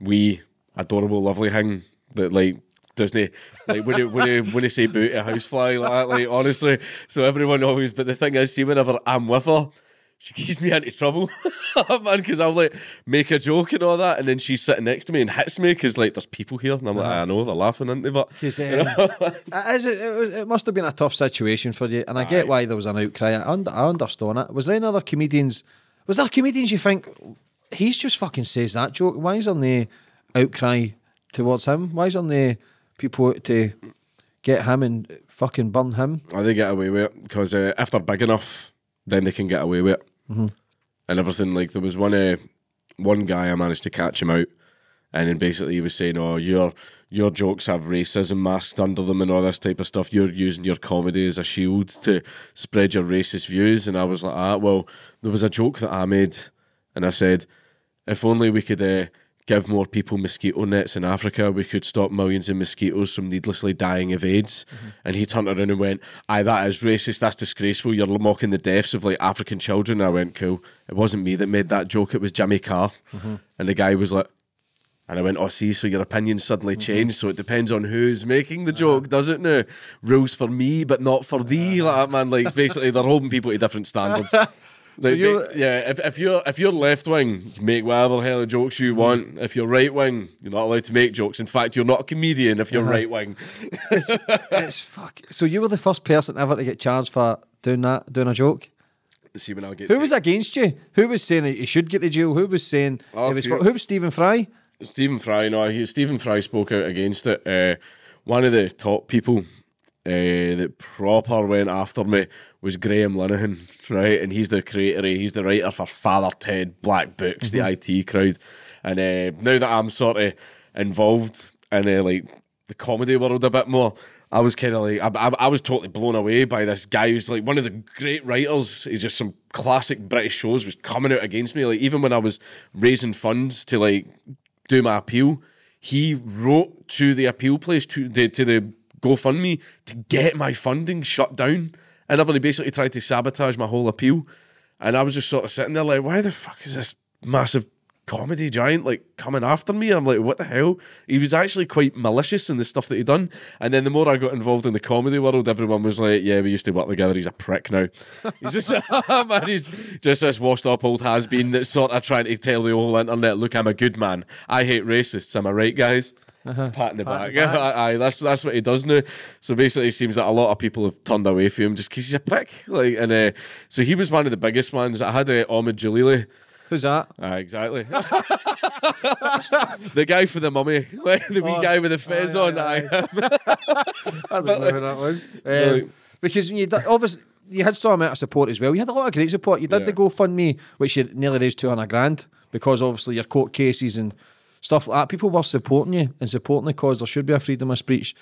wee adorable lovely thing that like Disney, like when you when you when you say boot a housefly like like honestly. So everyone always but the thing is see whenever I'm with her she keeps me into trouble, man, because I'll like make a joke and all that, and then she's sitting next to me and hits me because like there's people here, and I'm like, uh-huh. I know they're laughing, aren't they? But um, you eh, know? Eh. Uh, it, it, it, must have been a tough situation for you, and I Aye. get why there was an outcry. I, I understand it. Was there any other comedians? Was there comedians you think he's just fucking says that joke? Why is on the outcry towards him? Why is on the people to get him and fucking burn him? oh, they get away with it because uh, if they're big enough then they can get away with it mm-hmm. and everything. Like there was one uh, one guy I managed to catch him out, and then basically he was saying, "Oh, your your jokes have racism masked under them and all this type of stuff. You're using your comedy as a shield to spread your racist views." And I was like, "Ah, well, there was a joke that I made, and I said, if only we could." Uh, give more people mosquito nets in Africa, we could stop millions of mosquitoes from needlessly dying of AIDS. Mm-hmm. And he turned around and went, Aye, that is racist, that's disgraceful, you're mocking the deaths of like African children. And I went, Cool, it wasn't me that made that joke, it was Jimmy Carr. Mm-hmm. And the guy was like, and I went, oh, see, so your opinion suddenly mm-hmm. changed. So it depends on who's making the joke, uh-huh. does it now? Rules for me, but not for thee. Uh-huh. Like that, man. Like, basically, they're holding people to different standards so you yeah, if, if you're if you're left wing, you make whatever hell of jokes you mm. want. If you're right wing, you're not allowed to make jokes. In fact, you're not a comedian if you're uh-huh. right wing. it's, it's fuck. So you were the first person ever to get charged for doing that, doing a joke. See when I get. Who to. was against you? Who was saying you should get the jail? Who was saying oh, was, who was Stephen Fry? Stephen Fry, no, he Stephen Fry spoke out against it. Uh, one of the top people uh, eh, that proper went after me was Graham Linehan, right? And he's the creator, eh, he's the writer for Father Ted, Black Books, mm-hmm. the IT crowd. And uh, now that I'm sort of involved in uh, like the comedy world a bit more, I was kind of like, I, I, I, was totally blown away by this guy who's like one of the great writers. He's just some classic British shows was coming out against me. Like, even when I was raising funds to like do my appeal, he wrote to the appeal place, to the, to the GoFundMe to get my funding shut down. And everybody basically tried to sabotage my whole appeal. And I was just sort of sitting there like, why the fuck is this massive comedy giant like coming after me. I'm like, what the hell? He was actually quite malicious in the stuff that he done. And then the more I got involved in the comedy world, everyone was like, yeah, we used to work together. He's a prick now. He's just oh, man, he's just this washed up old has been that's sort of trying to tell the whole internet, look, I'm a good man. I hate racists. Am I right, guys? uh-huh. the back. back. aye, that's that's what he does now. So basically, it seems that a lot of people have turned away from him just because he's a prick. Like, and uh, so he was one of the biggest ones. I had uh, Ahmed Jalili. Who's that? Uh, exactly. the guy for the mummy, like the wee oh. guy with the fez aye, on. Aye, aye. I don't know who that was. Um, Because you obviously you had some amount of support as well. You had a lot of great support. You did yeah. the GoFundMe, which you nearly raised two hundred grand because obviously your court cases and stuff like that. People were supporting you and supporting the cause. There should be a freedom of speech.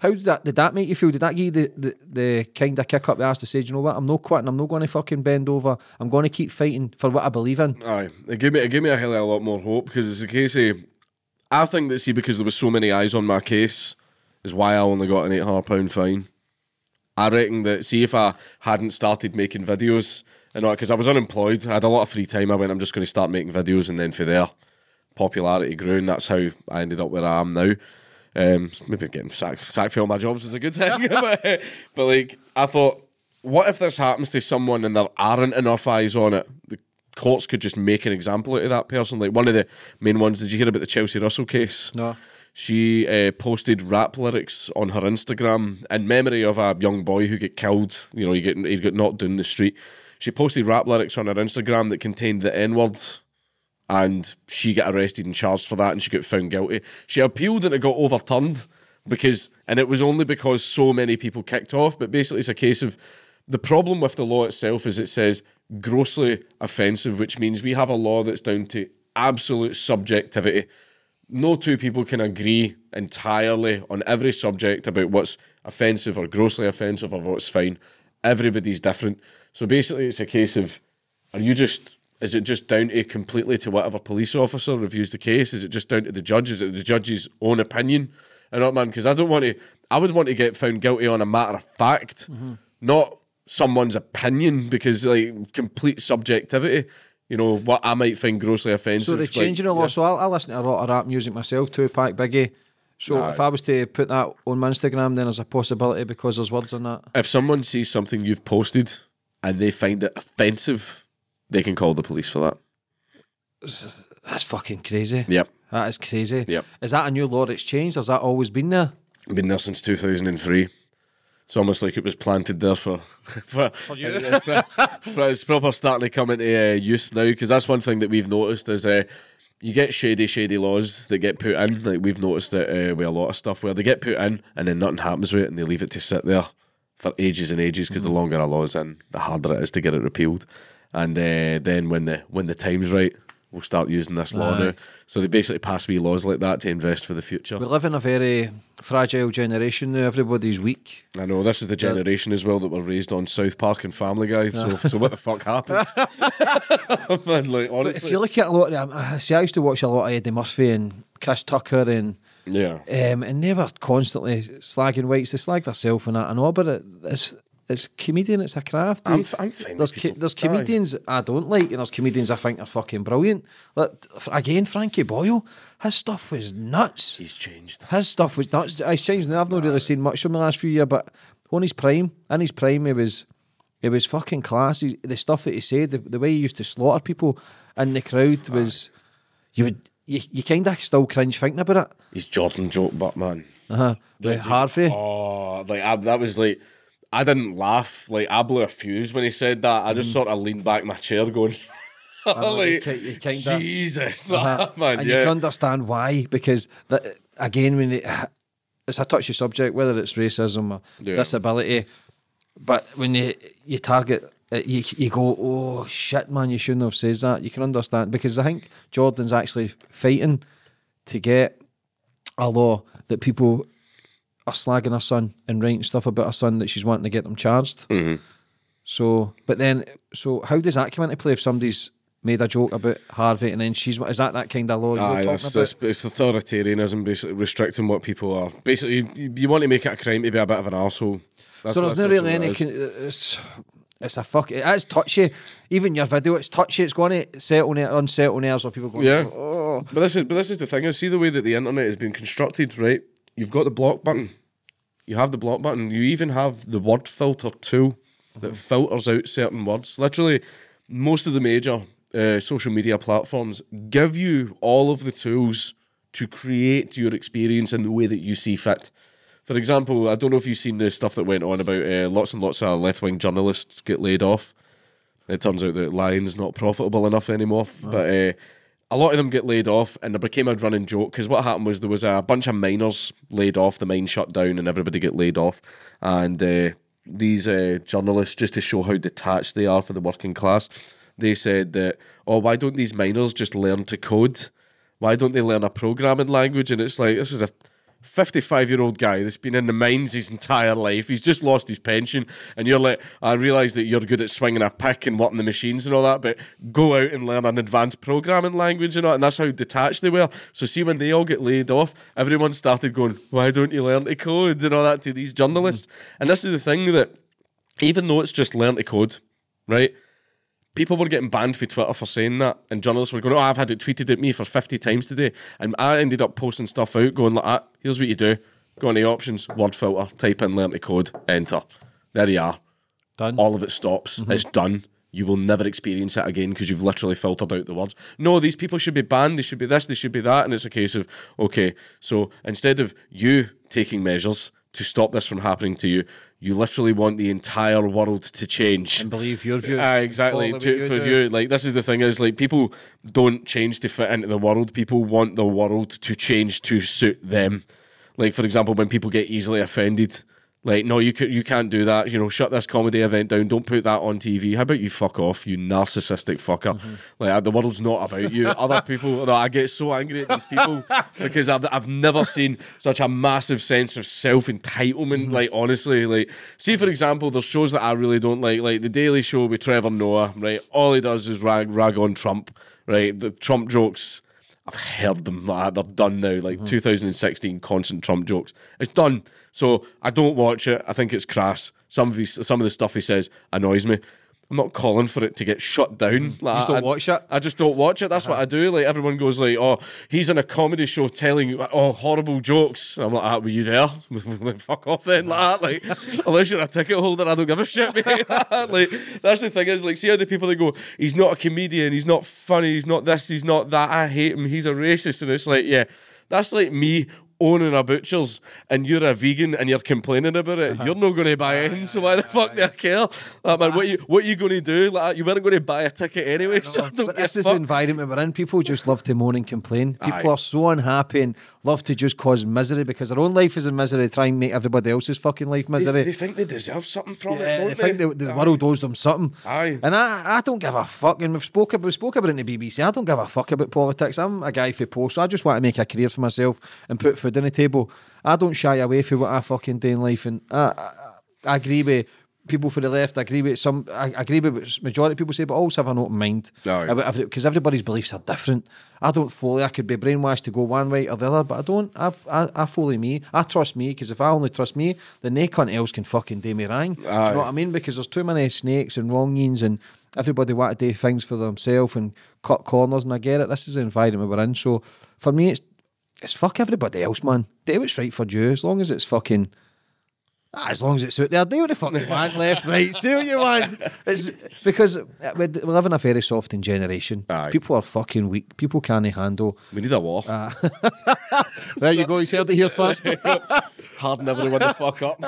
How did that did that make you feel? Did that give you the, the, the kind of kick up the ass to say, you know what, I'm not quitting, I'm not going to fucking bend over, I'm going to keep fighting for what I believe in? Aye, it gave me it gave me a hell of a lot more hope because it's a case of, I think that see because there was so many eyes on my case is why I only got an eight hundred pound fine. I reckon that see if I hadn't started making videos and all because I was unemployed, I had a lot of free time. I went, I'm just going to start making videos and then for there popularity grew, and that's how I ended up where I am now. Um, maybe getting sacked, sacked for all my jobs was a good thing, but, but, like I thought, what if this happens to someone and there aren't enough eyes on it? The courts could just make an example out of that person. Like one of the main ones. Did you hear about the Chelsea Russell case? No. She uh, posted rap lyrics on her Instagram in memory of a young boy who got killed. You know, he got he got knocked down the street. She posted rap lyrics on her Instagram that contained the N words and she got arrested and charged for that and she got found guilty. She appealed and it got overturned because and it was only because so many people kicked off, but basically it's a case of the problem with the law itself is it says grossly offensive, which means we have a law that's down to absolute subjectivity. No two people can agree entirely on every subject about what's offensive or grossly offensive or what's fine. Everybody's different. So basically, it's a case of are you just is it just down to completely to whatever police officer reviews the case? Is it just down to the judge? Is it the judge's own opinion? And not man, because I don't want to. I would want to get found guilty on a matter of fact, mm-hmm. not someone's opinion, because like complete subjectivity. You know what I might find grossly offensive. So they're changing like, a lot. Yeah. So I, I listen to a lot of rap music myself, Tupac, Biggie. So nah. if I was to put that on my Instagram, then there's a possibility because there's words on that. If someone sees something you've posted and they find it offensive, they can call the police for that. That's fucking crazy. Yep. That is crazy. Yep. Is that a new law that's changed? Has that always been there? Been there since 2003. It's almost like it was planted there for. for, for you. It's, it's, proper starting to come into uh, use now because that's one thing that we've noticed is uh, you get shady, shady laws that get put in. Like we've noticed it uh, with a lot of stuff where they get put in and then nothing happens with it and they leave it to sit there for ages and ages because mm -hmm. the longer a law is in, the harder it is to get it repealed and uh, then when the when the time's right, we'll start using this law now. So they basically pass me laws like that to invest for the future. We live in a very fragile generation now. Everybody's weak. I know. This is the generation as well that were raised on South Park and Family Guy. So, so what the fuck happened? Man, like, honestly. if you look at a lot, of, um, see, I used to watch a lot of Eddie Murphy and Chris Tucker and. Yeah. Um, and they were constantly slagging whites. They slag themselves and that and all, but it, it's it's comedian, it's a craft. I'm, I'm fine. There's, co there's comedians I don't like, and there's comedians I think are fucking brilliant. But again, Frankie Boyle, his stuff was nuts. He's changed. His stuff was nuts. He's changed. Now. I've not nah. really seen much from the last few years, but on his prime, in his prime, he was, it was fucking class. He, the stuff that he said, the, the, way he used to slaughter people in the crowd was, Aye. you would you, you kind of still cringe thinking about it. He's Jordan joke, but man. Uh huh. Harvey. Oh, like I, that was like I didn't laugh. Like I blew a fuse when he said that. I just mm. sort of leaned back my chair, going, like, you, you kinda, Jesus, uh, man, and yeah. you can understand why because that again when it, it's a touchy subject, whether it's racism or yeah. disability, but when you you target. You, you go, oh shit, man, you shouldn't have said that. You can understand because I think Jordan's actually fighting to get a law that people are slagging her son and writing stuff about her son that she's wanting to get them charged. Mm-hmm. So, but then, so how does that come into play if somebody's made a joke about Harvey and then she's is that that kind of law you're Aye, that's about? It's, it's authoritarianism, basically restricting what people are. Basically, you, you, want to make it a crime to be a bit of an asshole. That's, so there's not really any. Con- it's, it's a fuck. It is touchy. Even your video, it's touchy. It's going to settle near, unsettle nerves where people go. Yeah. Oh. But this is but this is the thing. I see the way that the internet has been constructed, right? you've got the block button. You have the block button. You even have the word filter tool that mm-hmm. filters out certain words. Literally, most of the major uh, social media platforms give you all of the tools to create your experience in the way that you see fit. For example, I don't know if you've seen the stuff that went on about uh, lots and lots of left wing journalists get laid off. It turns out that Lion's not profitable enough anymore. Oh. But uh, a lot of them get laid off, and it became a running joke because what happened was there was a bunch of miners laid off, the mine shut down, and everybody get laid off, and uh, these uh, journalists, just to show how detached they are for the working class, they said that, oh, why don't these miners just learn to code? Why don't they learn a programming language? And it's like, this is a 55 year old guy that's been in the mines his entire life. He's just lost his pension. And you're like, I realise that you're good at swinging a pick and working the machines and all that, but go out and learn an advanced programming language and all. And that's how detached they were. So, see, when they all get laid off, everyone started going, Why don't you learn to code and all that to these journalists? And this is the thing that, even though it's just learn to code, right? people were getting banned for Twitter for saying that, and journalists were going, "Oh, I've had it tweeted at me for fifty times today," and I ended up posting stuff out, going like, "Ah, "Here's what you do: go on the options, word filter, type in learn the code, enter. There you are. Done. All of it stops. Mm-hmm. It's done." You will never experience it again because you've literally filtered out the words. No, these people should be banned. They should be this. They should be that. And it's a case of okay. So instead of you taking measures to stop this from happening to you, you literally want the entire world to change and believe your views. Uh, ah, exactly. To, you for you, like this is the thing is like people don't change to fit into the world. People want the world to change to suit them. Like for example, when people get easily offended, like, no, you you can't do that. You know, shut this comedy event down. Don't put that on TV. How about you fuck off, you narcissistic fucker? Mm-hmm. Like, the world's not about you. Other people, no, I get so angry at these people because I've, I've never seen such a massive sense of self entitlement. Mm-hmm. Like, honestly, like, see, for example, there's shows that I really don't like, like The Daily Show with Trevor Noah, right? All he does is rag, rag on Trump, right? The Trump jokes. I've heard them. They're done now. Like mm-hmm. 2016 constant Trump jokes. It's done. So I don't watch it. I think it's crass. Some of these, some of the stuff he says annoys me. I'm not calling for it to get shut down. Like, just don't I, watch it. I just don't watch it. That's uh-huh. what I do. Like everyone goes like, "Oh, he's in a comedy show telling oh horrible jokes." And I'm like, ah, "Were you there? like, fuck off then." Like, like unless you're a ticket holder, I don't give a shit. like that's the thing is like, see how the people that go, "He's not a comedian. He's not funny. He's not this. He's not that. I hate him. He's a racist." And it's like, yeah. That's like me owning a butcher's and you're a vegan and you're complaining about it, uh-huh. you're not going to buy uh, in. so why the fuck do I care? Like, man, what are you what are you going to do? Like, you weren't going to buy a ticket anyway. So this is the environment we're in. People just love to moan and complain. People Aye. are so unhappy and love to just cause misery because their own life is in misery, trying to make everybody else's fucking life misery. They, they think they deserve something from yeah, it, don't they? they think the, world owes them something. Aye. And I, I don't give a fuck. And we've spoken, about, we spoke about it in the BBC. I don't give a fuck about politics. I'm a guy for post, so I just want to make a career for myself and put food on the table. I don't shy away from what I fucking do in life. And I, I, I agree with people for the left. I agree with some. I, agree with what majority of people say, but always have an open mind. Because oh, yeah. everybody's beliefs are different. I don't fully. I could be brainwashed to go one way or the other, but I don't. I I, I fully me. I trust me because if I only trust me, then they cunt else can fucking do me wrong. Do you know what I mean? Because there's too many snakes and wrongings and everybody want to do things for themselves and cut corners. And I get it. This is the environment we're in. So for me, it's it's fuck everybody else, man. Do what's right for you as long as it's fucking Ah, as long as it's out there, do what the fuck you want, left, right, see what you want. It's because we live in a very soft in generation. Aye. People are fucking weak. People can't handle. We need a war. Uh, ah. there you go. You heard it here first. Harden everyone to fuck up.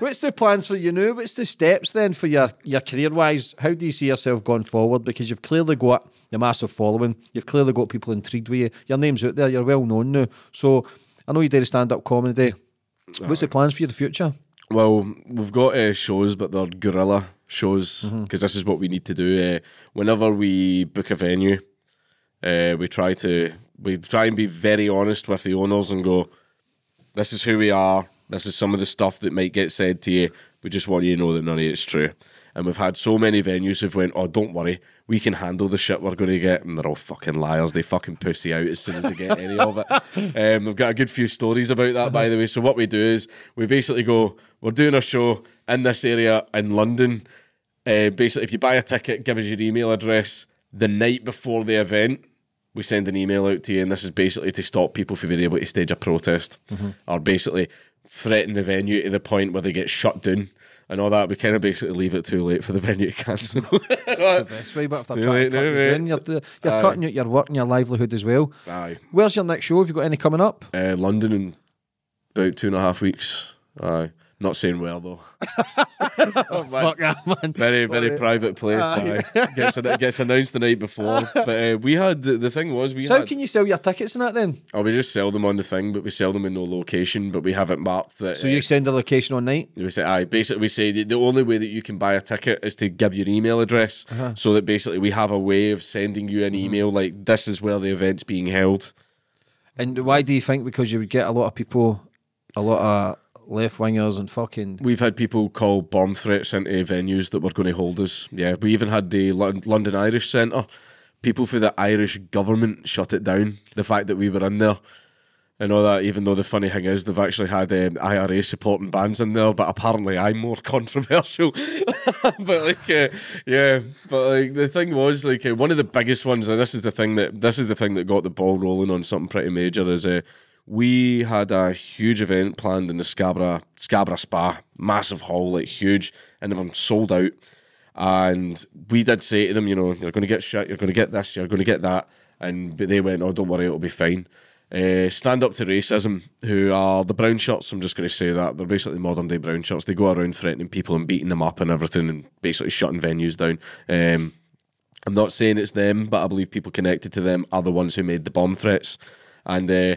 What's the plans for you now? What's the steps then for your your career wise? How do you see yourself going forward? Because you've clearly got the massive following. You've clearly got people intrigued with you. Your name's out there. You're well known now. So I know you did a stand up comedy. What's the plans for your future? Well, we've got uh, shows, but they're guerrilla shows because mm-hmm. this is what we need to do. Uh, whenever we book a venue, uh, we try to we try and be very honest with the owners and go, "This is who we are. This is some of the stuff that might get said to you. We just want you to know that none of it's true." And we've had so many venues who've went, oh, don't worry, we can handle the shit we're going to get. And they're all fucking liars. They fucking pussy out as soon as they get any of it. Um, we've got a good few stories about that, by the way. So what we do is we basically go, we're doing a show in this area in London. Uh, basically, if you buy a ticket, give us your email address the night before the event we send an email out to you, and this is basically to stop people from being able to stage a protest mm-hmm. or basically threaten the venue to the point where they get shut down and all that, we kind of basically leave it too late for the venue to cancel. the best way, but if they're trying to cut you down, you're, you're cutting out your work and your livelihood as well. Aye. Where's your next show? Have you got any coming up? Uh, London in about two and a half weeks. Aye. Not saying well though. oh, Fuck that man. Very very private place. gets, gets announced the night before. But uh, we had the, thing was we. So had, can you sell your tickets and that then? Oh, we just sell them on the thing, but we sell them in no location. But we have it marked that. So uh, you send a location on night. We say, I Basically, we say the, the, only way that you can buy a ticket is to give your email address, uh-huh. so that basically we have a way of sending you an mm-hmm. email like this is where the event's being held. And why do you think? Because you would get a lot of people, a lot of left wingers and fucking. We've had people call bomb threats into venues that were going to hold us. Yeah, we even had the L- London Irish Centre. People for the Irish government shut it down. The fact that we were in there and all that. Even though the funny thing is, they've actually had um, IRA supporting bands in there, but apparently I'm more controversial. but like, uh, yeah, but like the thing was like uh, one of the biggest ones, and this is the thing that this is the thing that got the ball rolling on something pretty major is. Uh, we had a huge event planned in the Scabra Scabra Spa, massive hall, like huge, and everyone sold out. And we did say to them, you know, you're going to get shit, you're going to get this, you're going to get that, and but they went, oh, don't worry, it'll be fine. Uh, stand up to racism, who are the brown shirts. I'm just going to say that they're basically modern day brown shirts. They go around threatening people and beating them up and everything, and basically shutting venues down. Um, I'm not saying it's them, but I believe people connected to them are the ones who made the bomb threats, and. Uh,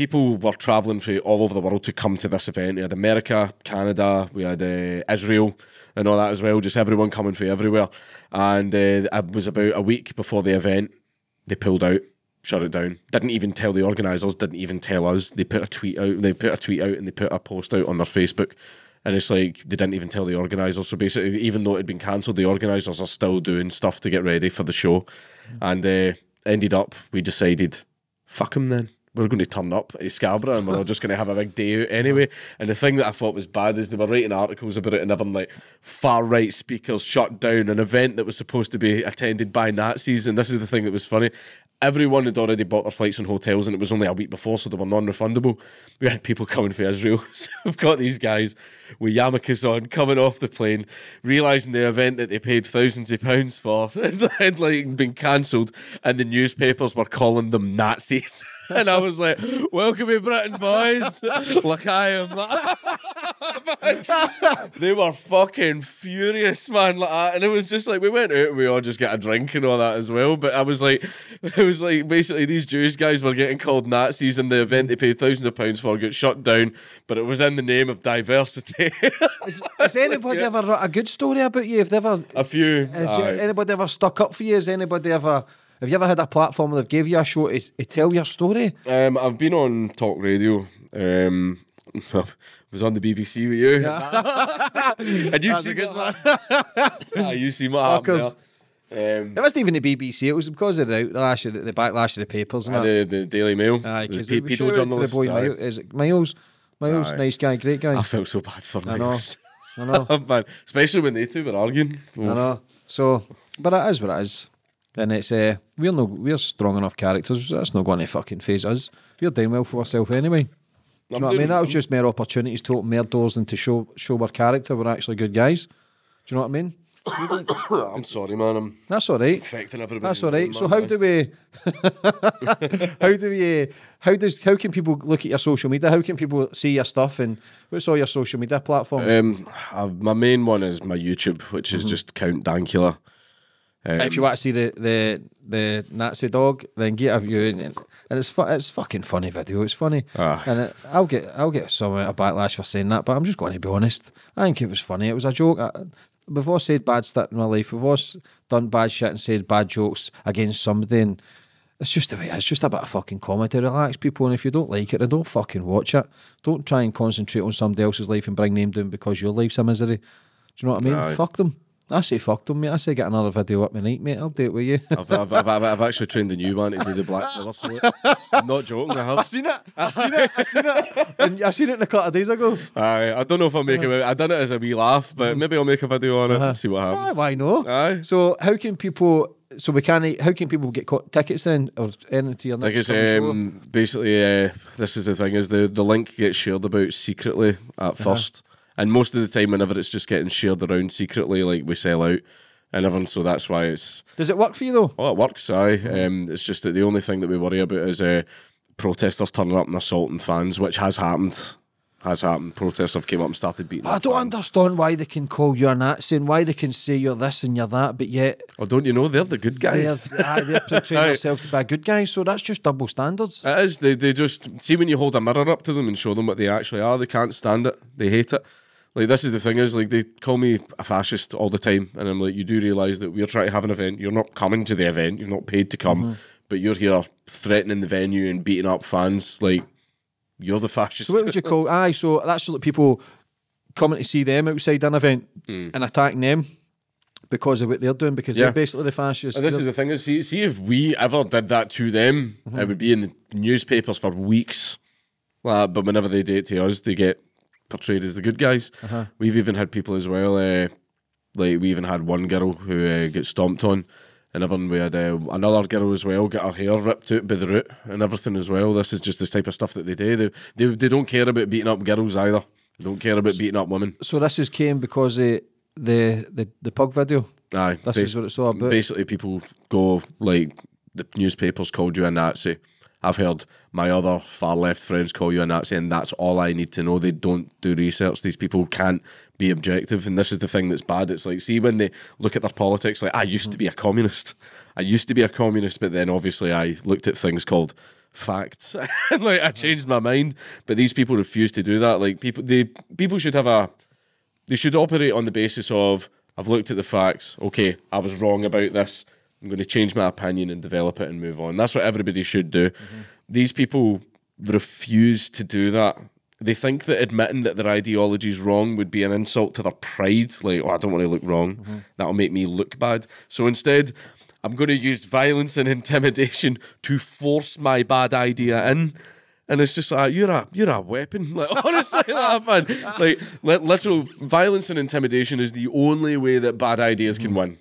people were traveling from all over the world to come to this event. We had America, Canada, we had uh, Israel, and all that as well. Just everyone coming from everywhere. And uh, it was about a week before the event. They pulled out, shut it down. Didn't even tell the organisers. Didn't even tell us. They put a tweet out. They put a tweet out and they put a post out on their Facebook. And it's like they didn't even tell the organisers. So basically, even though it had been cancelled, the organisers are still doing stuff to get ready for the show. Mm -hmm. And uh, ended up, we decided, fuck them then we're going to turn up at Scarborough and we're all just going to have a big day out anyway. And the thing that I thought was bad is they were writing articles about it and having like far right speakers shut down an event that was supposed to be attended by Nazis. And this is the thing that was funny. Everyone had already bought their flights and hotels, and it was only a week before, so they were non refundable. We had people coming for Israel. so we've got these guys with yarmulkes on coming off the plane, realizing the event that they paid thousands of pounds for had like been cancelled, and the newspapers were calling them Nazis. and I was like, "Welcome in Britain, boys!" like I am. they were fucking furious, man. Like, that. and it was just like we went out and we all just got a drink and all that as well. But I was like, it was like basically these Jewish guys were getting called Nazis, and the event they paid thousands of pounds for got shut down. But it was in the name of diversity. has, anybody like, ever a good story about you? Have they ever a few? Has aye. anybody ever stuck up for you? Has anybody ever? Have you ever had a platform where they've gave you a show to, to tell your story? Um, I've been on talk radio. Um, I was on the BBC with you. Yeah. and you see good one. yeah, you see what happened there. Um, it wasn't even the BBC. It was because of the backlash of the, backlash of the papers and, ah, the, the, Daily Mail. Aye, because the pe- sure The boy Miles, is it Miles? Miles, aye. nice guy, great guy. I felt so bad for Miles. I know. I know. Man, especially when they two were arguing. Oof. I know. So, but it is what it is. And it's uh, we're no we're strong enough characters. That's not going to fucking phase us. We're doing well for ourselves anyway. Do you know what I mean? That was just mere opportunities to open mere doors and to show show our character. We're actually good guys. Do you know what I mean? I'm sorry, man. I'm That's all right. Affecting everybody. That's all right. So how do we? how uh, do we? how does? How can people look at your social media? How can people see your stuff? And what's all your social media platforms? Um, I've, my main one is my YouTube, which is mm -hmm. just Count Dankula. Um, if you want to see the the the Nazi dog, then get a view. And, and it's fu- it's fucking funny video. It's funny, ah. and it, uh, I'll get I'll get some uh, a backlash for saying that, but I'm just going to be honest. I think it was funny. It was a joke. I, uh, we've all said bad stuff in my life. We've all done bad shit and said bad jokes against somebody. And it's just the way. It's just a bit of fucking comedy. Relax, people. And if you don't like it, then don't fucking watch it. Don't try and concentrate on somebody else's life and bring them down because your life's a misery. Do you know what I mean? Fuck them. I say fuck them, mate. I say get another video up my night, mate. I'll do it with you. I've, I've, I've, I've actually trained the new man to do the black salute. I'm not joking. I have. I've seen it. I've seen it. I've seen it. and I've seen it in a couple of days ago. Aye, I don't know if I'll make it. I done it as a wee laugh, but maybe I'll make a video on it uh-huh. and see what happens. Aye, why not? Aye. So how can people? So we can. How can people get caught tickets then, or anything to your next tickets, um, Basically, uh, this is the thing: is the the link gets shared about secretly at uh-huh. first. And most of the time, whenever it's just getting shared around secretly, like we sell out and everyone. So that's why it's. Does it work for you though? Oh, it works. Aye. Um, it's just that the only thing that we worry about is uh, protesters turning up and assaulting fans, which has happened has happened. Protests have came up and started beating. I don't fans. understand why they can call you a Nazi and why they can say you're this and you're that, but yet. Oh, don't you know they're the good guys? They're, uh, they're portraying themselves to be a good guy, so that's just double standards. It is. They, they just see when you hold a mirror up to them and show them what they actually are. They can't stand it. They hate it. Like this is the thing is like they call me a fascist all the time, and I'm like, you do realise that we're trying to have an event. You're not coming to the event. You're not paid to come, mm -hmm. but you're here threatening the venue and beating up fans. Like you're the fascist. So what would you call? Aye, so that's so people coming to see them outside an event mm. and attacking them because of what they're doing because yeah. they're basically the fascists. And this they're... is the thing is see, see if we ever did that to them, mm-hmm. it would be in the newspapers for weeks. Well, but whenever they do it to us, they get portrayed as the good guys. Uh-huh. We've even had people as well. Uh, like we even had one girl who uh, got stomped on and everything. We had uh, another girl as well get her hair ripped out by the root and everything as well. This is just the type of stuff that they do. They they, they don't care about beating up girls either. They don't care about beating up women. So this is came because the the the, the pug video. Aye, this is what it's all about. Basically, people go like the newspapers called you a Nazi. I've heard my other far left friends call you a Nazi, and that's all I need to know. They don't do research. These people can't be objective. And this is the thing that's bad. It's like, see, when they look at their politics, like, I used to be a communist. I used to be a communist, but then obviously I looked at things called facts and like I changed my mind. But these people refuse to do that. Like people, they people should have a, they should operate on the basis of I've looked at the facts. Okay, I was wrong about this. I'm going to change my opinion and develop it and move on. That's what everybody should do. Mm -hmm. These people refuse to do that. They think that admitting that their ideology is wrong would be an insult to their pride. Like, oh, I don't want to look wrong. Mm-hmm. That'll make me look bad. So instead, I'm going to use violence and intimidation to force my bad idea in. And it's just like you're a you're a weapon. Like honestly, that man. Like literal violence and intimidation is the only way that bad ideas can mm-hmm. win,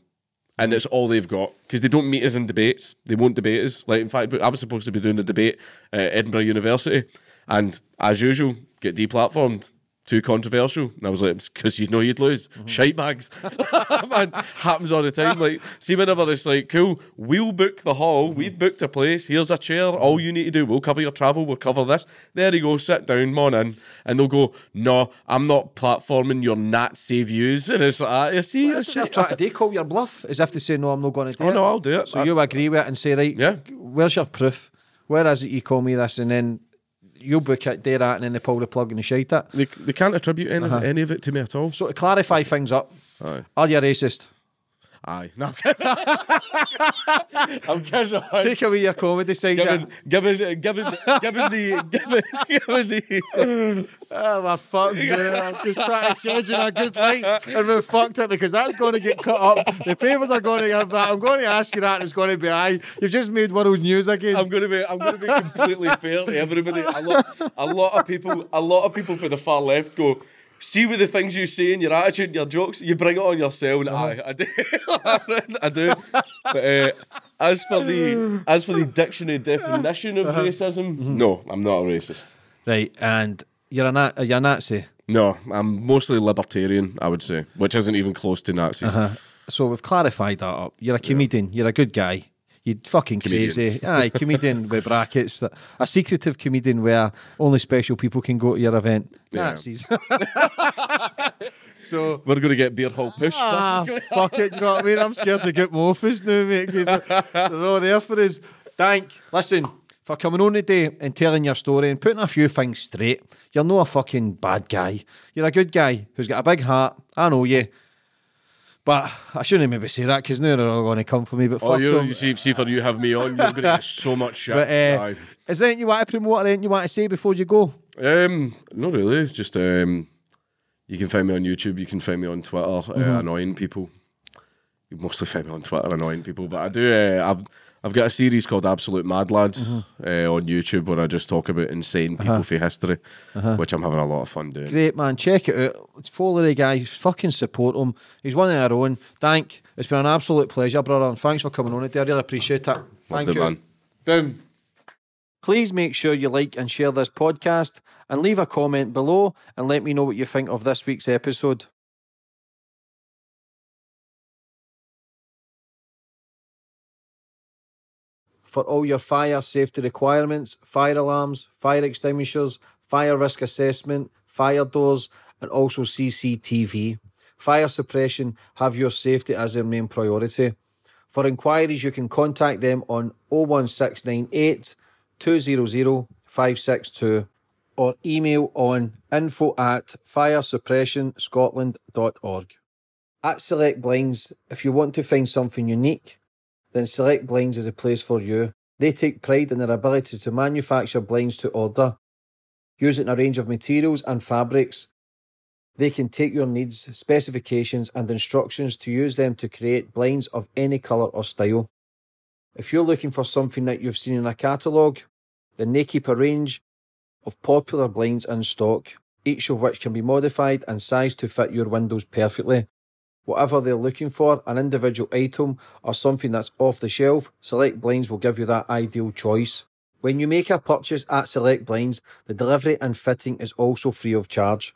and it's all they've got because they don't meet us in debates. They won't debate us. Like in fact, I was supposed to be doing a debate at Edinburgh University, and as usual, get deplatformed. Too controversial. And I was like, because you know you'd lose. Mm-hmm. Shite bags. Man, happens all the time. Like, see, whenever it's like, cool, we'll book the hall. Mm-hmm. We've booked a place. Here's a chair. All you need to do, we'll cover your travel. We'll cover this. There you go. Sit down, morning. And they'll go, no, I'm not platforming your Nazi views. And it's like, ah, you see, well, that's what trying to do. Call your bluff as if to say, no, I'm not going to do oh, it. no, I'll do it. So I, you agree with it and say, right, yeah. where's your proof? Where is it you call me this? And then you'll book it, there, at, and then they pull the plug and they shite it. They, they can't attribute any, uh-huh. any of it to me at all. So to clarify things up, Aye. are you racist? Aye. No, I'm kidding. Take away your comedy side. Given, given, given, given the, given, given the. oh, my are fucked. I'm just trying to show you a good light, and we fucked it because that's going to get cut up. The papers are going to have that. I'm going to ask you that, and it's going to be aye. You've just made world news again. I'm going to be. I'm going to be completely fair to everybody. A lot, a lot of people, a lot of people for the far left go see with the things you say and your attitude, and your jokes, you bring it on yourself. And uh-huh. I, I do, I do. But uh, as for the as for the dictionary definition of uh-huh. racism, mm-hmm. no, I'm not a racist. Right, and you're a na- you're a Nazi. No, I'm mostly libertarian. I would say, which isn't even close to Nazis. Uh-huh. So we've clarified that up. You're a comedian. Yeah. You're a good guy you fucking comedian. crazy. Aye, comedian with brackets. That, a secretive comedian where only special people can go to your event. Yeah. Nazis. so we're going to get beer hall pushed. Ah, fuck it, you know what I mean? I'm scared to get morphus now, mate. They're all there for us. Thank. Listen, for coming on today and telling your story and putting a few things straight. You're not a fucking bad guy. You're a good guy who's got a big heart. I know you. But I shouldn't maybe say that because now they're all going to come for me. But oh, you see, see for you have me on, you're going to get so much shit. But, uh, is there anything you want to promote or anything you want to say before you go? Um, not really. Just um, you can find me on YouTube. You can find me on Twitter. Mm -hmm. uh, mm-hmm. annoying people. You mostly find me on Twitter annoying people, but I do. Uh, I've I've got a series called Absolute Mad Lads mm-hmm. uh, on YouTube where I just talk about insane uh-huh. people uh-huh. for history, uh-huh. which I'm having a lot of fun doing. Great, man. Check it out. Follow the guy. Fucking support him. He's one of our own. Thank. It's been an absolute pleasure, brother, and thanks for coming on it. I really appreciate that. Thank it, you. Man. Boom. Please make sure you like and share this podcast and leave a comment below and let me know what you think of this week's episode. for all your fire safety requirements, fire alarms, fire extinguishers, fire risk assessment, fire doors, and also CCTV. Fire suppression have your safety as their main priority. For inquiries, you can contact them on 01698 200 562 or email on info at firesuppressionscotland.org. At Select Blinds, if you want to find something unique, then Select Blinds is a place for you. They take pride in their ability to manufacture blinds to order, using a range of materials and fabrics. They can take your needs, specifications, and instructions to use them to create blinds of any colour or style. If you're looking for something that you've seen in a catalogue, then they keep a range of popular blinds in stock, each of which can be modified and sized to fit your windows perfectly whatever they're looking for, an individual item or something that's off the shelf, Select Blinds will give you that ideal choice. When you make a purchase at Select Blinds, the delivery and fitting is also free of charge.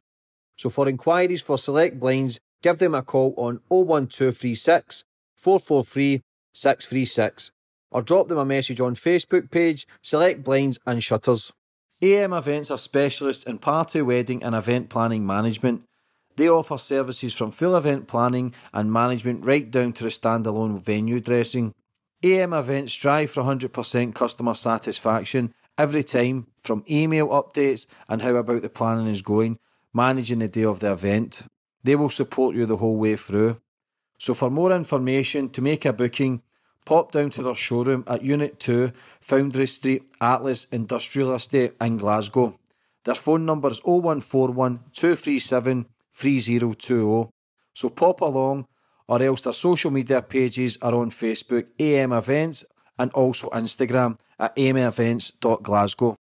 So for inquiries for Select Blinds, give them a call on 01236 443 636 or drop them a message on Facebook page Select Blinds and Shutters. AM Events are specialists in party, wedding, and event planning management. They offer services from full event planning and management right down to the standalone venue dressing. AM events strive for 100% customer satisfaction every time from email updates and how about the planning is going, managing the day of the event. They will support you the whole way through. So, for more information to make a booking, pop down to their showroom at Unit 2, Foundry Street, Atlas Industrial Estate in Glasgow. Their phone number is 0141 237 3020. So pop along, or else their social media pages are on Facebook, AM Events, and also Instagram at amevents.glasgow.